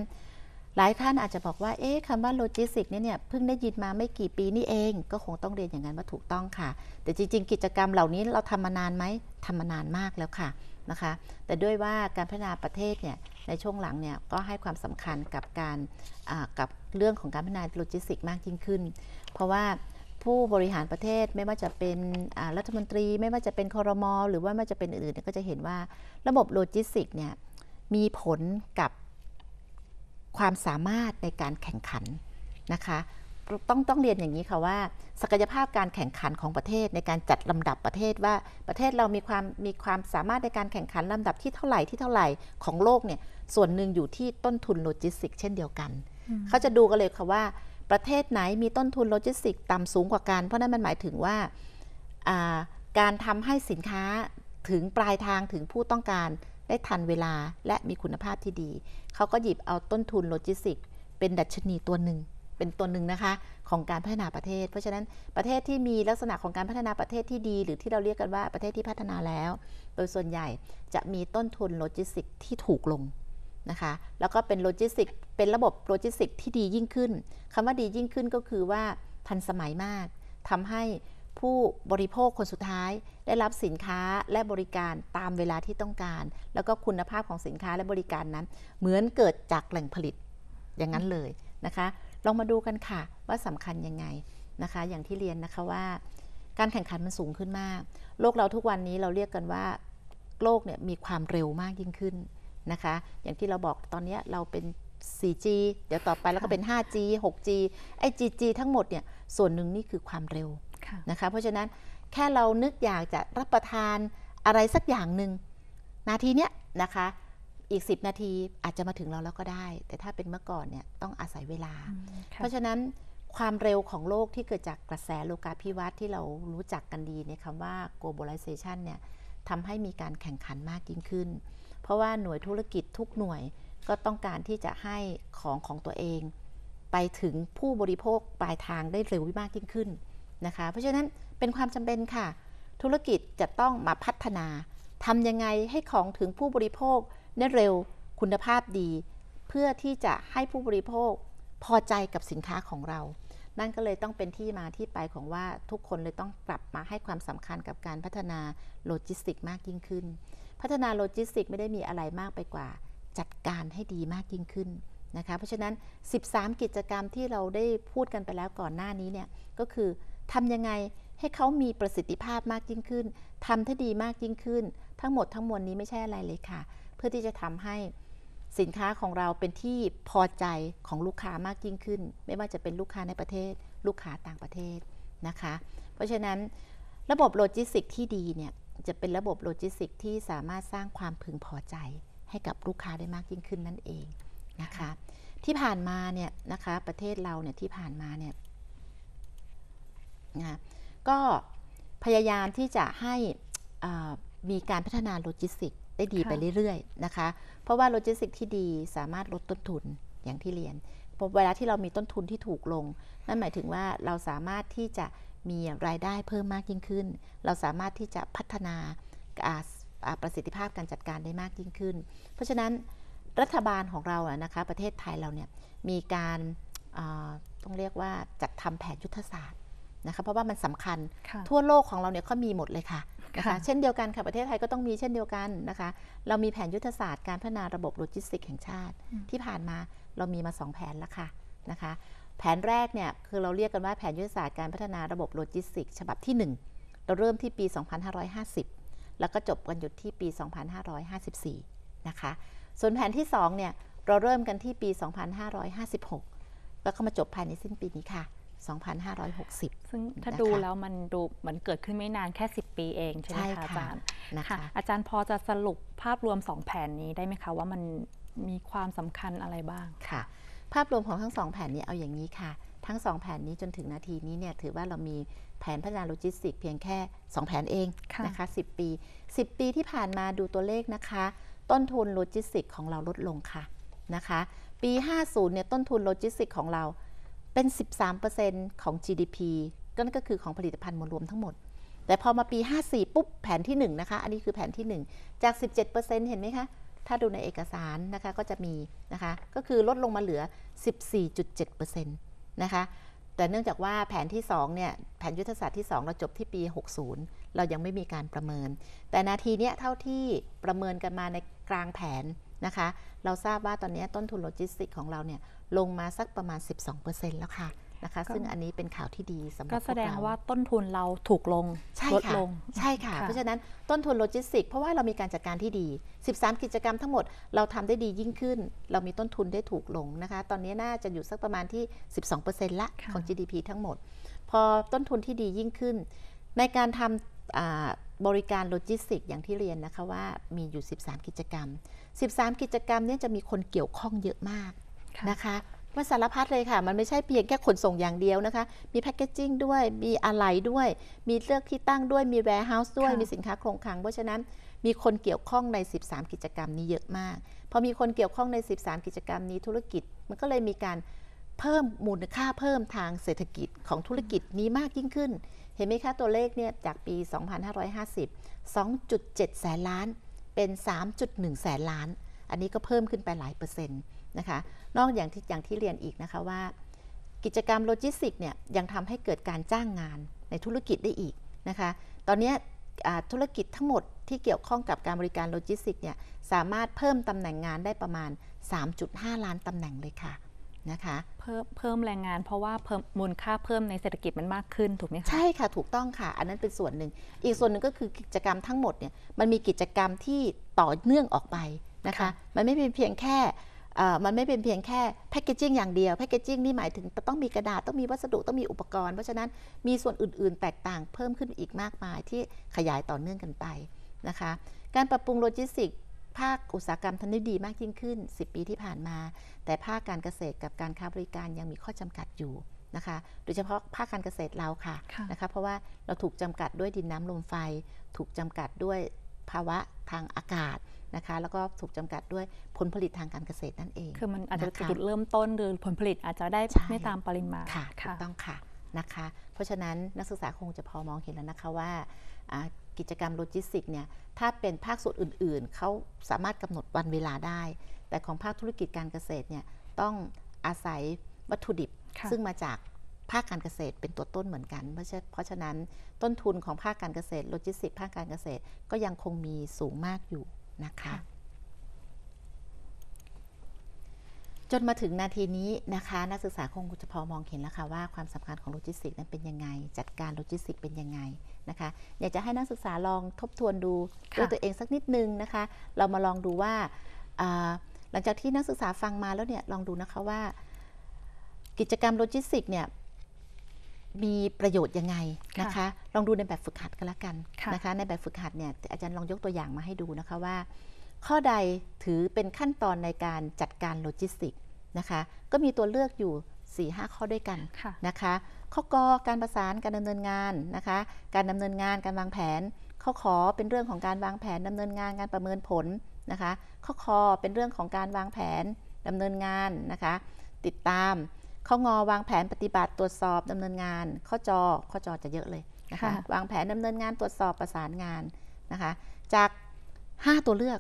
หลายท่านอาจจะบอกว่าเอ๊ะคำว่าโลจิสติกเนี่ยเนี่ยเพิ่งได้ยินมาไม่กี่ปีนี่เองก็คงต้องเรียนอย่างนั้นว่าถูกต้องค่ะ แต่จริง ๆ กิจกรรมเหล่านี้เราทำมานานไหมทำมานานมากแล้วค่ะนะคะ แต่ด้วยว่าการพัฒนาประเทศเนี่ยในช่วงหลังเนี่ยก็ให้ความสำคัญกับการกับเรื่องของการพัฒนาโลจิสติกมากยิ่งขึ้น เพราะว่าผู้บริหารประเทศไม่ว่าจะเป็นรัฐมนตรี ไม่ว่าจะเป็นคอรมอหรือว่าไม่ว่าจะเป็นอื่นก็จะเห็นว่าระบบโลจิสติกเนี่ยมีผลกับความสามารถในการแข่งขันนะคะต้องต้องเรียนอย่างนี้ค่ะว่า ศักยภาพการแข่งขันของประเทศในการจัดลำดับประเทศว่าประเทศเรามีความมีความสามารถในการแข่งขันลำดับที่เท่าไหร่ที่เท่าไหร่ของโลกเนี่ยส่วนหนึ่งอยู่ที่ต้นทุนโลจิสติก เช่นเดียวกันเขาจะดูกันเลยค่ะว่า ประเทศไหนมีต้นทุนโลจิสติกต่ำสูงกว่ากันเพราะนั้นมันหมายถึงว่าการทำให้สินค้าถึงปลายทางถึงผู้ต้องการได้ทันเวลาและมีคุณภาพที่ดี เขาก็หยิบเอาต้นทุนโลจิสติกเป็นดัชนีตัวหนึ่ง เป็นตัวหนึ่งนะคะของการพัฒนาประเทศ เพราะฉะนั้นประเทศที่มีลักษณะของการพัฒนาประเทศที่ดี หรือที่เราเรียกกันว่าประเทศที่พัฒนาแล้ว โดยส่วนใหญ่จะมีต้นทุนโลจิสติกที่ถูกลงนะคะ แล้วก็เป็นโลจิสติกเป็นระบบโลจิสติกที่ดียิ่งขึ้น คำว่าดียิ่งขึ้นก็คือว่าทันสมัยมาก ทำให้ผู้บริโภคคนสุดท้ายได้รับสินค้าและบริการตามเวลาที่ต้องการ แล้วก็คุณภาพของสินค้าและบริการนั้น เหมือนเกิดจากแหล่งผลิตอย่างนั้นเลยนะคะ ลองมาดูกันค่ะว่าสำคัญยังไงนะคะ อย่างที่เรียนนะคะว่าการแข่งขันมันสูงขึ้นมาก โลกเราทุกวันนี้เราเรียกกันว่า โลกเนี่ยมีความเร็วมากยิ่งขึ้นนะคะ อย่างที่เราบอกตอนนี้เราเป็น 4G เดี๋ยวต่อไปแล้วก็เป็น 5G 6G ไอ้ g g ทั้งหมดเนี่ยส่วนหนึ่งนี่คือความเร็วนะคะ เพราะฉะนั้นแค่เรานึกอยากจะรับประทานอะไรสักอย่างหนึ่งนาทีเนี้ยนะคะอีก 10 นาทีอาจจะมาถึงเราแล้วก็ได้ แต่ถ้าเป็นเมื่อก่อนเนี่ยต้องอาศัยเวลา เพราะฉะนั้นความเร็วของโลกที่เกิดจากกระแสโลกาภิวัตน์ที่เรารู้จักกันดีในคำว่า globalization เนี่ยทำให้มีการแข่งขันมากยิ่งขึ้น เพราะว่าหน่วยธุรกิจทุกหน่วยก็ต้องการที่จะให้ของของตัวเอง ไปถึงผู้บริโภคปลายทางได้เร็วมากยิ่งขึ้นนะคะเพราะฉะนั้นเป็นความจำเป็นค่ะ ธุรกิจจะต้องมาพัฒนาทำยังไงให้ของถึงผู้บริโภคได้เร็วคุณภาพดี เพื่อที่จะให้ผู้บริโภคพอใจกับสินค้าของเรา นั่นก็เลยต้องเป็นที่มาที่ไปของว่าทุกคนเลยต้องกลับมาให้ความสำคัญกับการพัฒนาโลจิสติกมากยิ่งขึ้น พัฒนาโลจิสติกไม่ได้มีอะไรมากไปกว่าจัดการให้ดีมากยิ่งขึ้นนะคะเพราะฉะนั้น 13 กิจกรรมที่เราได้พูดกันไปแล้วก่อนหน้านี้เนี่ยก็คือทำยังไงให้เขามีประสิทธิภาพมากยิ่งขึ้นทำถ้าดีมากยิ่งขึ้น ทั้งหมดทั้งมวลนี้ไม่ใช่อะไรเลยค่ะ เพื่อที่จะทำให้สินค้าของเราเป็นที่พอใจของลูกค้ามากยิ่งขึ้น ไม่ว่าจะเป็นลูกค้าในประเทศ ลูกค้าต่างประเทศนะคะ เพราะฉะนั้นระบบโลจิสติกที่ดีเนี่ย จะเป็นระบบโลจิสติกที่สามารถสร้างความพึงพอใจให้กับลูกค้าได้มากยิ่งขึ้นนั่นเองนะคะ ที่ผ่านมาเนี่ยนะคะประเทศเราเนี่ยที่ผ่านมาเนี่ยนะก็พยายามที่จะให้มีการพัฒนาโลจิสติกได้ดีไปเรื่อยๆนะคะ เพราะว่าโลจิสติกที่ดีสามารถลดต้นทุนอย่างที่เรียนพเวลาที่เรามีต้นทุนที่ถูกลง นั่นหมายถึงว่าเราสามารถที่จะมีรายได้เพิ่มมากยิ่งขึ้น เราสามารถที่จะพัฒนาประสิทธิภาพการจัดการได้มากยิ่งขึ้น เพราะฉะนั้นรัฐบาลของเราอะนะคะประเทศไทยเราเนี่ยมีการต้องเรียกว่าจัดทำแผนยุทธศาสตร์นะคะเพราะว่ามันสำคัญทั่วโลกของเราเนี่ยก็มีหมดเลยค่ะเช่นเดียวกันค่ะประเทศไทยก็ต้องมีเช่นเดียวกันนะคะ เรามีแผนยุทธศาสตร์การพัฒนาระบบโลจิสติกแห่งชาติ ที่ผ่านมาเรามีมา 2 แผนแล้วค่ะนะคะ แผนแรกเนี่ยคือเราเรียกกันว่าแผนยุทธศาสตร์การพัฒนาระบบโลจิสติกฉบับที่ 1 เราเริ่มที่ปี 2550 แล้วก็จบกันหยุดที่ปี 2554 นะคะส่วนแผนที่ 2เนี่ยเราเริ่มกันที่ปี 2556 แล้วก็มาจบภายในสิ้นปีนี้ค่ะ2560 ซึ่งถ้าดูแล้วมันดูเหมือนเกิดขึ้นไม่นานแค่ 10 ปีเองใช่ไหมคะอาจารย์นะคะอาจารย์พอจะสรุปภาพรวม 2 แผนนี้ได้ไหมคะว่ามันมีความสำคัญอะไรบ้าง ค่ะ ภาพรวมของทั้ง 2 แผนนี้เอาอย่างนี้ค่ะ ทั้ง 2 แผนนี้จนถึงนาทีนี้เนี่ย ถือว่าเรามีแผนพัฒนาโลจิสติกเพียงแค่ 2 แผนเองะนะคะ10 ปี 10 ปีที่ผ่านมาดูตัวเลขนะคะ ต้นทุนโลจิสติกของเราลดลงค่ะนะคะ ปี50เนี่ยต้นทุนโลจิสติกของเราเป็น 13%ของ GDP ก็นั่นก็คือของผลิตภัณฑ์มวลรวมทั้งหมด แต่พอมาปี 54 ปุ๊บ แผนที่1นะคะ อันนี้คือแผนที่ 1 จาก 17%เห็นไหมคะ ถ้าดูในเอกสารนะคะ ก็จะมีนะคะ ก็คือลดลงมาเหลือ 14.7%นะคะ แต่เนื่องจากว่าแผนที่2เนี่ย แผนยุทธศาสตร์ที่ 2 เราจบที่ปี 60 เรายังไม่มีการประเมิน แต่นาทีเนี้ยเท่าที่ประเมินกันมาในกลางแผนนะคะ เราทราบว่าตอนนี้ต้นทุนโลจิสติกของเราเนี่ยลงมาสักประมาณ 12%แล้วค่ะนะคะซึ่งอันนี้เป็นข่าวที่ดีสำหรับก็แสดงว่าต้นทุนเราถูกลงลดลงใช่ค่ะ เพราะฉะนั้นต้นทุนโลจิสติกเพราะว่าเรามีการจัดการที่ดี 13 กิจกรรมทั้งหมดเราทำได้ดียิ่งขึ้น เรามีต้นทุนได้ถูกลง นะคะ ตอนนี้น่าจะอยู่สักประมาณที่ 12%ละของ GDP ทั้งหมด พอต้นทุนที่ดียิ่งขึ้น ในการทำบริการโลจิสติกอย่างที่เรียนนะคะว่ามีอยู่ 13 กิจกรรม 13 กิจกรรมเนี่ยจะมีคนเกี่ยวข้องเยอะมากนะคะมันสารพัดเลยค่ะ มันไม่ใช่เพียงแค่ขนส่งอย่างเดียวนะคะ มีแพคเกจิ้งด้วยมีอะไหล่ด้วย มีเลือกที่ตั้งด้วยมีแวร์เฮาส์ด้วยมีสินค้าคงคลัง เพราะฉะนั้นมีคนเกี่ยวข้องใน13กิจกรรมนี้เยอะมากพอมีคนเกี่ยวข้องใน 13 กิจกรรมนี้ธุรกิจ มันก็เลยมีการเพิ่มมูลค่าเพิ่มทางเศรษฐกิจของธุรกิจนี้มากยิ่งขึ้น เห็นไหมคะตัวเลขเนี่ยจากปี 2550 2.7แสนล้านเป็น3.1แสนล้าน อันนี้ก็เพิ่มขึ้นไปหลายเปอร์เซ็นต์นะคะนอกอย่างที่อย่างที่เรียนอีกนะคะว่า กิจกรรมโลจิสติกเนี่ยยังทำให้เกิดการจ้างงานในธุรกิจได้อีกนะคะตอนนี้ธุรกิจทั้งหมดที่เกี่ยวข้องกับการบริการโลจิสติกเนี่ยสามารถเพิ่มตำแหน่งงานได้ประมาณ 3.5 ล้านตำแหน่งเลยค่ะนะคะเพิ่มเพิ่มแรงงานเพราะว่าเพิ่มมูลค่าเพิ่มในเศรษฐกิจมันมากขึ้นถูกไหมคะใช่ค่ะถูกต้องค่ะ อันนั้นเป็นส่วนหนึ่งอีกส่วนหนึ่งก็คือกิจกรรมทั้งหมดเนี่ยมันมีกิจกรรมที่ต่อเนื่องออกไปนะคะมันไม่เป็นเพียงแค่มันไม่เป็นเพียงแค่แพคเกจิ้งอย่างเดียว แพคเกจิ้งนี่หมายถึง ต้องมีกระดาษ ต้องมีวัสดุ ต้องมีอุปกรณ์ เพราะฉะนั้นมีส่วนอื่น ๆ แตกต่างเพิ่มขึ้นอีกมากมายที่ขยายต่อเนื่องกันไปนะคะ การปรับปรุงโลจิสติก ภาคอุตสาหกรรมทำได้ดีมากยิ่งขึ้น 10 ปีที่ผ่านมา แต่ภาคการเกษตรกับการค้าบริการยังมีข้อจำกัดอยู่นะคะ โดยเฉพาะภาคการเกษตรเราค่ะคะนะคะ เพราะว่าเราถูกจำกัดด้วยดินน้ำลมไฟ ถูกจำกัดด้วยภาวะทางอากาศนะคะแล้วก็ถูกจำกัดด้วยผลผลิตทางการเกษตรนั่นเอง คือมันอาจจะจุดเริ่มต้นหรือผลผลิตอาจจะได้ไม่ตามปริมาณค่ะถูกต้องค่ะนะคะเพราะฉะนั้นนักศึกษาคงจะพอมองเห็นแล้วนะคะว่ากิจกรรมโลจิสติกเนี่ยถ้าเป็นภาคส่วนอื่นๆ เขาสามารถกำหนดวันเวลาได้ แต่ของภาคธุรกิจการเกษตรเนี่ยต้องอาศัยวัตถุดิบ ซึ่งมาจากภาคการเกษตรเป็นตัวต้นเหมือนกัน เพราะฉะนั้นต้นทุนของภาคการเกษตรโลจิสติกภาคการเกษตรก็ยังคงมีสูงมากอยู่นะคะจนมาถึงนาทีนี้นะคะนักศึกษาคงจะพอมองเห็นแล้วค่ะว่าความสำคัญของโลจิสติกนั้นเป็นยังไงจัดการโลจิสติกเป็นยังไงนะคะอยากจะให้นักศึกษาลองทบทวนดูด้วยตัวเองสักนิดนึงนะคะเรามาลองดูว่าหลังจากที่นักศึกษาฟังมาแล้วเนี่ยลองดูนะคะว่า กิจกรรมโลจิสติกเนี่ยมีประโยชน์ยังไงนะคะ ลองดูในแบบฝึกหัดกันละกันนะคะในแบบฝึกหัดเนี่ยอาจารย์ลองยกตัวอย่างมาให้ดูนะคะว่า ข้อใดถือเป็นขั้นตอนในการจัดการโลจิสติกนะคะ ก็มีตัวเลือกอยู่4ี่ห้าข้อด้วยกันนะคะ ข้อกอการประสานการดำเนินงานนะคะ การดำเนินงานการวางแผน ข้อขอเป็นเรื่องของการวางแผนดำเนินงานการประเมินผลนะคะข้อคอเป็นเรื่องของการวางแผนดำเนินงานนะคะ ติดตามข้องอวางแผนปฏิบัติตรวจสอบดำเนินงานข้อจอข้อจอจะเยอะเลยนะคะ วางแผนดำเนินงานตรวจสอบประสานงานนะคะ จาก 5 ตัวเลือก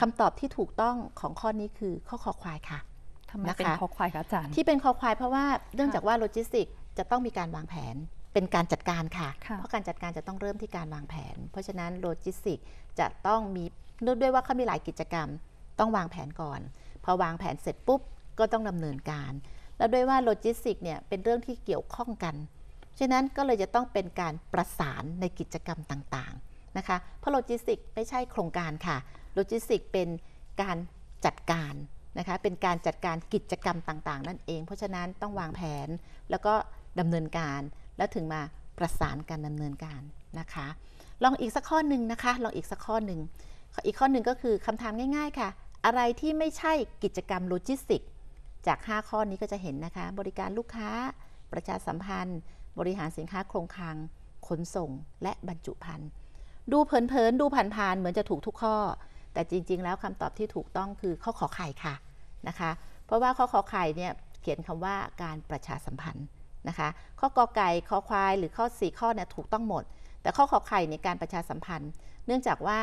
คำตอบที่ถูกต้องของข้อนี้คือข้อคอควายค่ะทำไมเป็นคอควายคะอาจารย์ที่เป็นคอควายเพราะว่าเนื่องจากว่าโลจิสติกจะต้องมีการวางแผนเป็นการจัดการค่ะ เพราะการจัดการจะต้องเริ่มที่การวางแผน เพราะฉะนั้นโลจิสติกจะต้องมีนึกด้วยว่าเขามีหลายกิจกรรมต้องวางแผนก่อนพอวางแผนเสร็จปุ๊บ ก็ต้องดำเนินการแล้วด้วยว่าโลจิสติกเนี่ยเป็นเรื่องที่เกี่ยวข้องกัน ฉะนั้นก็เลยจะต้องเป็นการประสานในกิจกรรมต่างๆนะคะ เพราะโลจิสติกไม่ใช่โครงการค่ะ โลจิสติกเป็นการจัดการนะคะ เป็นการจัดการกิจกรรมต่าง ๆ นั่นเอง เพราะฉะนั้นต้องวางแผนแล้วก็ดำเนินการ แล้วถึงมาประสานการดำเนินการนะคะ ลองอีกสักข้อหนึ่งนะคะ ลองอีกสักข้อหนึ่งอีกข้อหนึ่งก็คือคำถามง่ายๆค่ะ อะไรที่ไม่ใช่กิจกรรมโลจิสติกจาก 5 ข้อนี้ก็จะเห็นนะคะ บริการลูกค้า ประชาสัมพันธ์ บริหารสินค้าโครงคลัง ขนส่ง และบรรจุภัณฑ์ดูเผินๆดูผ่านๆเหมือนจะถูกทุกข้อแต่จริง ๆ แล้วคำตอบที่ถูกต้องคือข้อขอไข่ค่ะนะคะเพราะว่าข้อขอไข่เนี่ยเขียนคำว่าการประชาสัมพันธ์นะคะ ข้อกอไก่ข้อควาย หรือข้อ 4 ข้อเนี่ยถูกต้องหมด แต่ข้อขอไข่ในการประชาสัมพันธ์ เนื่องจากว่า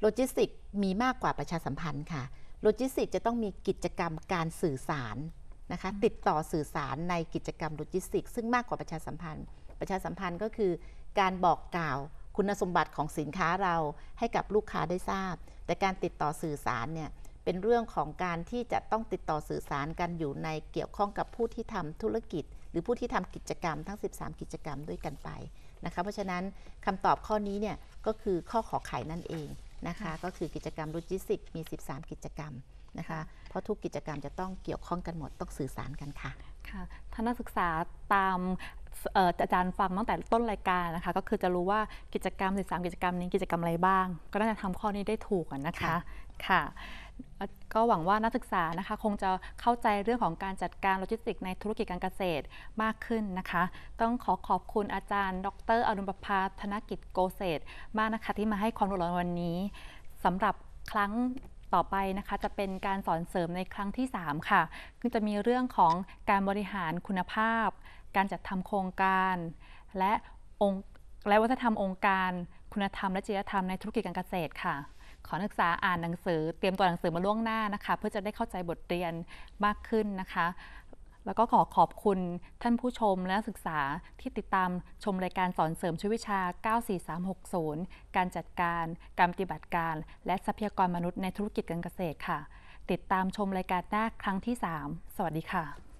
โลจิสติกมีมากกว่าประชาสัมพันธ์ค่ะโลจิสติกจะต้องมีกิจกรรมการสื่อสาร นะคะติดต่อสื่อสารในกิจกรรมโลจิสติกซึ่งมากกว่าประชาสัมพันธ์ ประชาสัมพันธ์ก็คือ การบอกกล่าวคุณสมบัติของสินค้าเราให้กับลูกค้าได้ทราบ แต่การติดต่อสื่อสารเนี่ยเป็นเรื่องของการที่จะต้องติดต่อสื่อสารกันอยู่ในเกี่ยวข้องกับผู้ที่ทำธุรกิจ หรือผู้ที่ทำกิจกรรมทั้ง 13 กิจกรรมด้วยกันไปนะคะเพราะฉะนั้นคำตอบข้อนี้เนี่ยก็คือข้อขอไขนั่นเองนะคะก็คือกิจกรรมโูจิสติกมี 13 กิจกรรมนะคะเพราะทุกกิจกรรมจะต้องเกี่ยวข้องกันหมด ต้องสื่อสารกันค่ะค่ะท่านักศึกษาตามอาจารย์ฟังตั้งแต่ต้นรายการนะคะก็คือจะรู้ว่ากิจกรรม13 กิจกรรมนี้กิจกรรมอะไรบ้าง ก็น่าจะทำข้อนี้ได้ถูกนะคะค่ะก็หวังว่านักศึกษานะคะคงจะเข้าใจเรื่องของการจัดการโลจิสติกในธุรกิจการเกษตรมากขึ้นนะคะ ต้องขอขอบคุณอาจารย์ ดรอรุณประภาธนกิจโกเศษมากนะคะที่มาให้ความรู้เราวันนี้สำหรับครั้งต่อไปนะคะจะเป็นการสอนเสริมในครั้งที่ 3 ค่ะก็จะมีเรื่องของการบริหารคุณภาพการจัดทำโครงการ และองค์และวัฒนธรรมองค์การ คุณธรรมและจริยธรรมในธุรกิจการเกษตรค่ะขอนักศึกษาอ่านหนังสือเตรียมตัวหนังสือมาล่วงหน้านะคะ เพื่อจะได้เข้าใจบทเรียนมากขึ้นนะคะ แล้วก็ขอขอบคุณท่านผู้ชมและศึกษาที่ติดตามชมรายการสอนเสริมชีวิชา 94360 การจัดการการปฏิบัติการ และทรัพยากรมนุษย์ในธุรกิจการเกษตรค่ะ ติดตามชมรายการหน้าครั้งที่ 3 สวัสดีค่ะ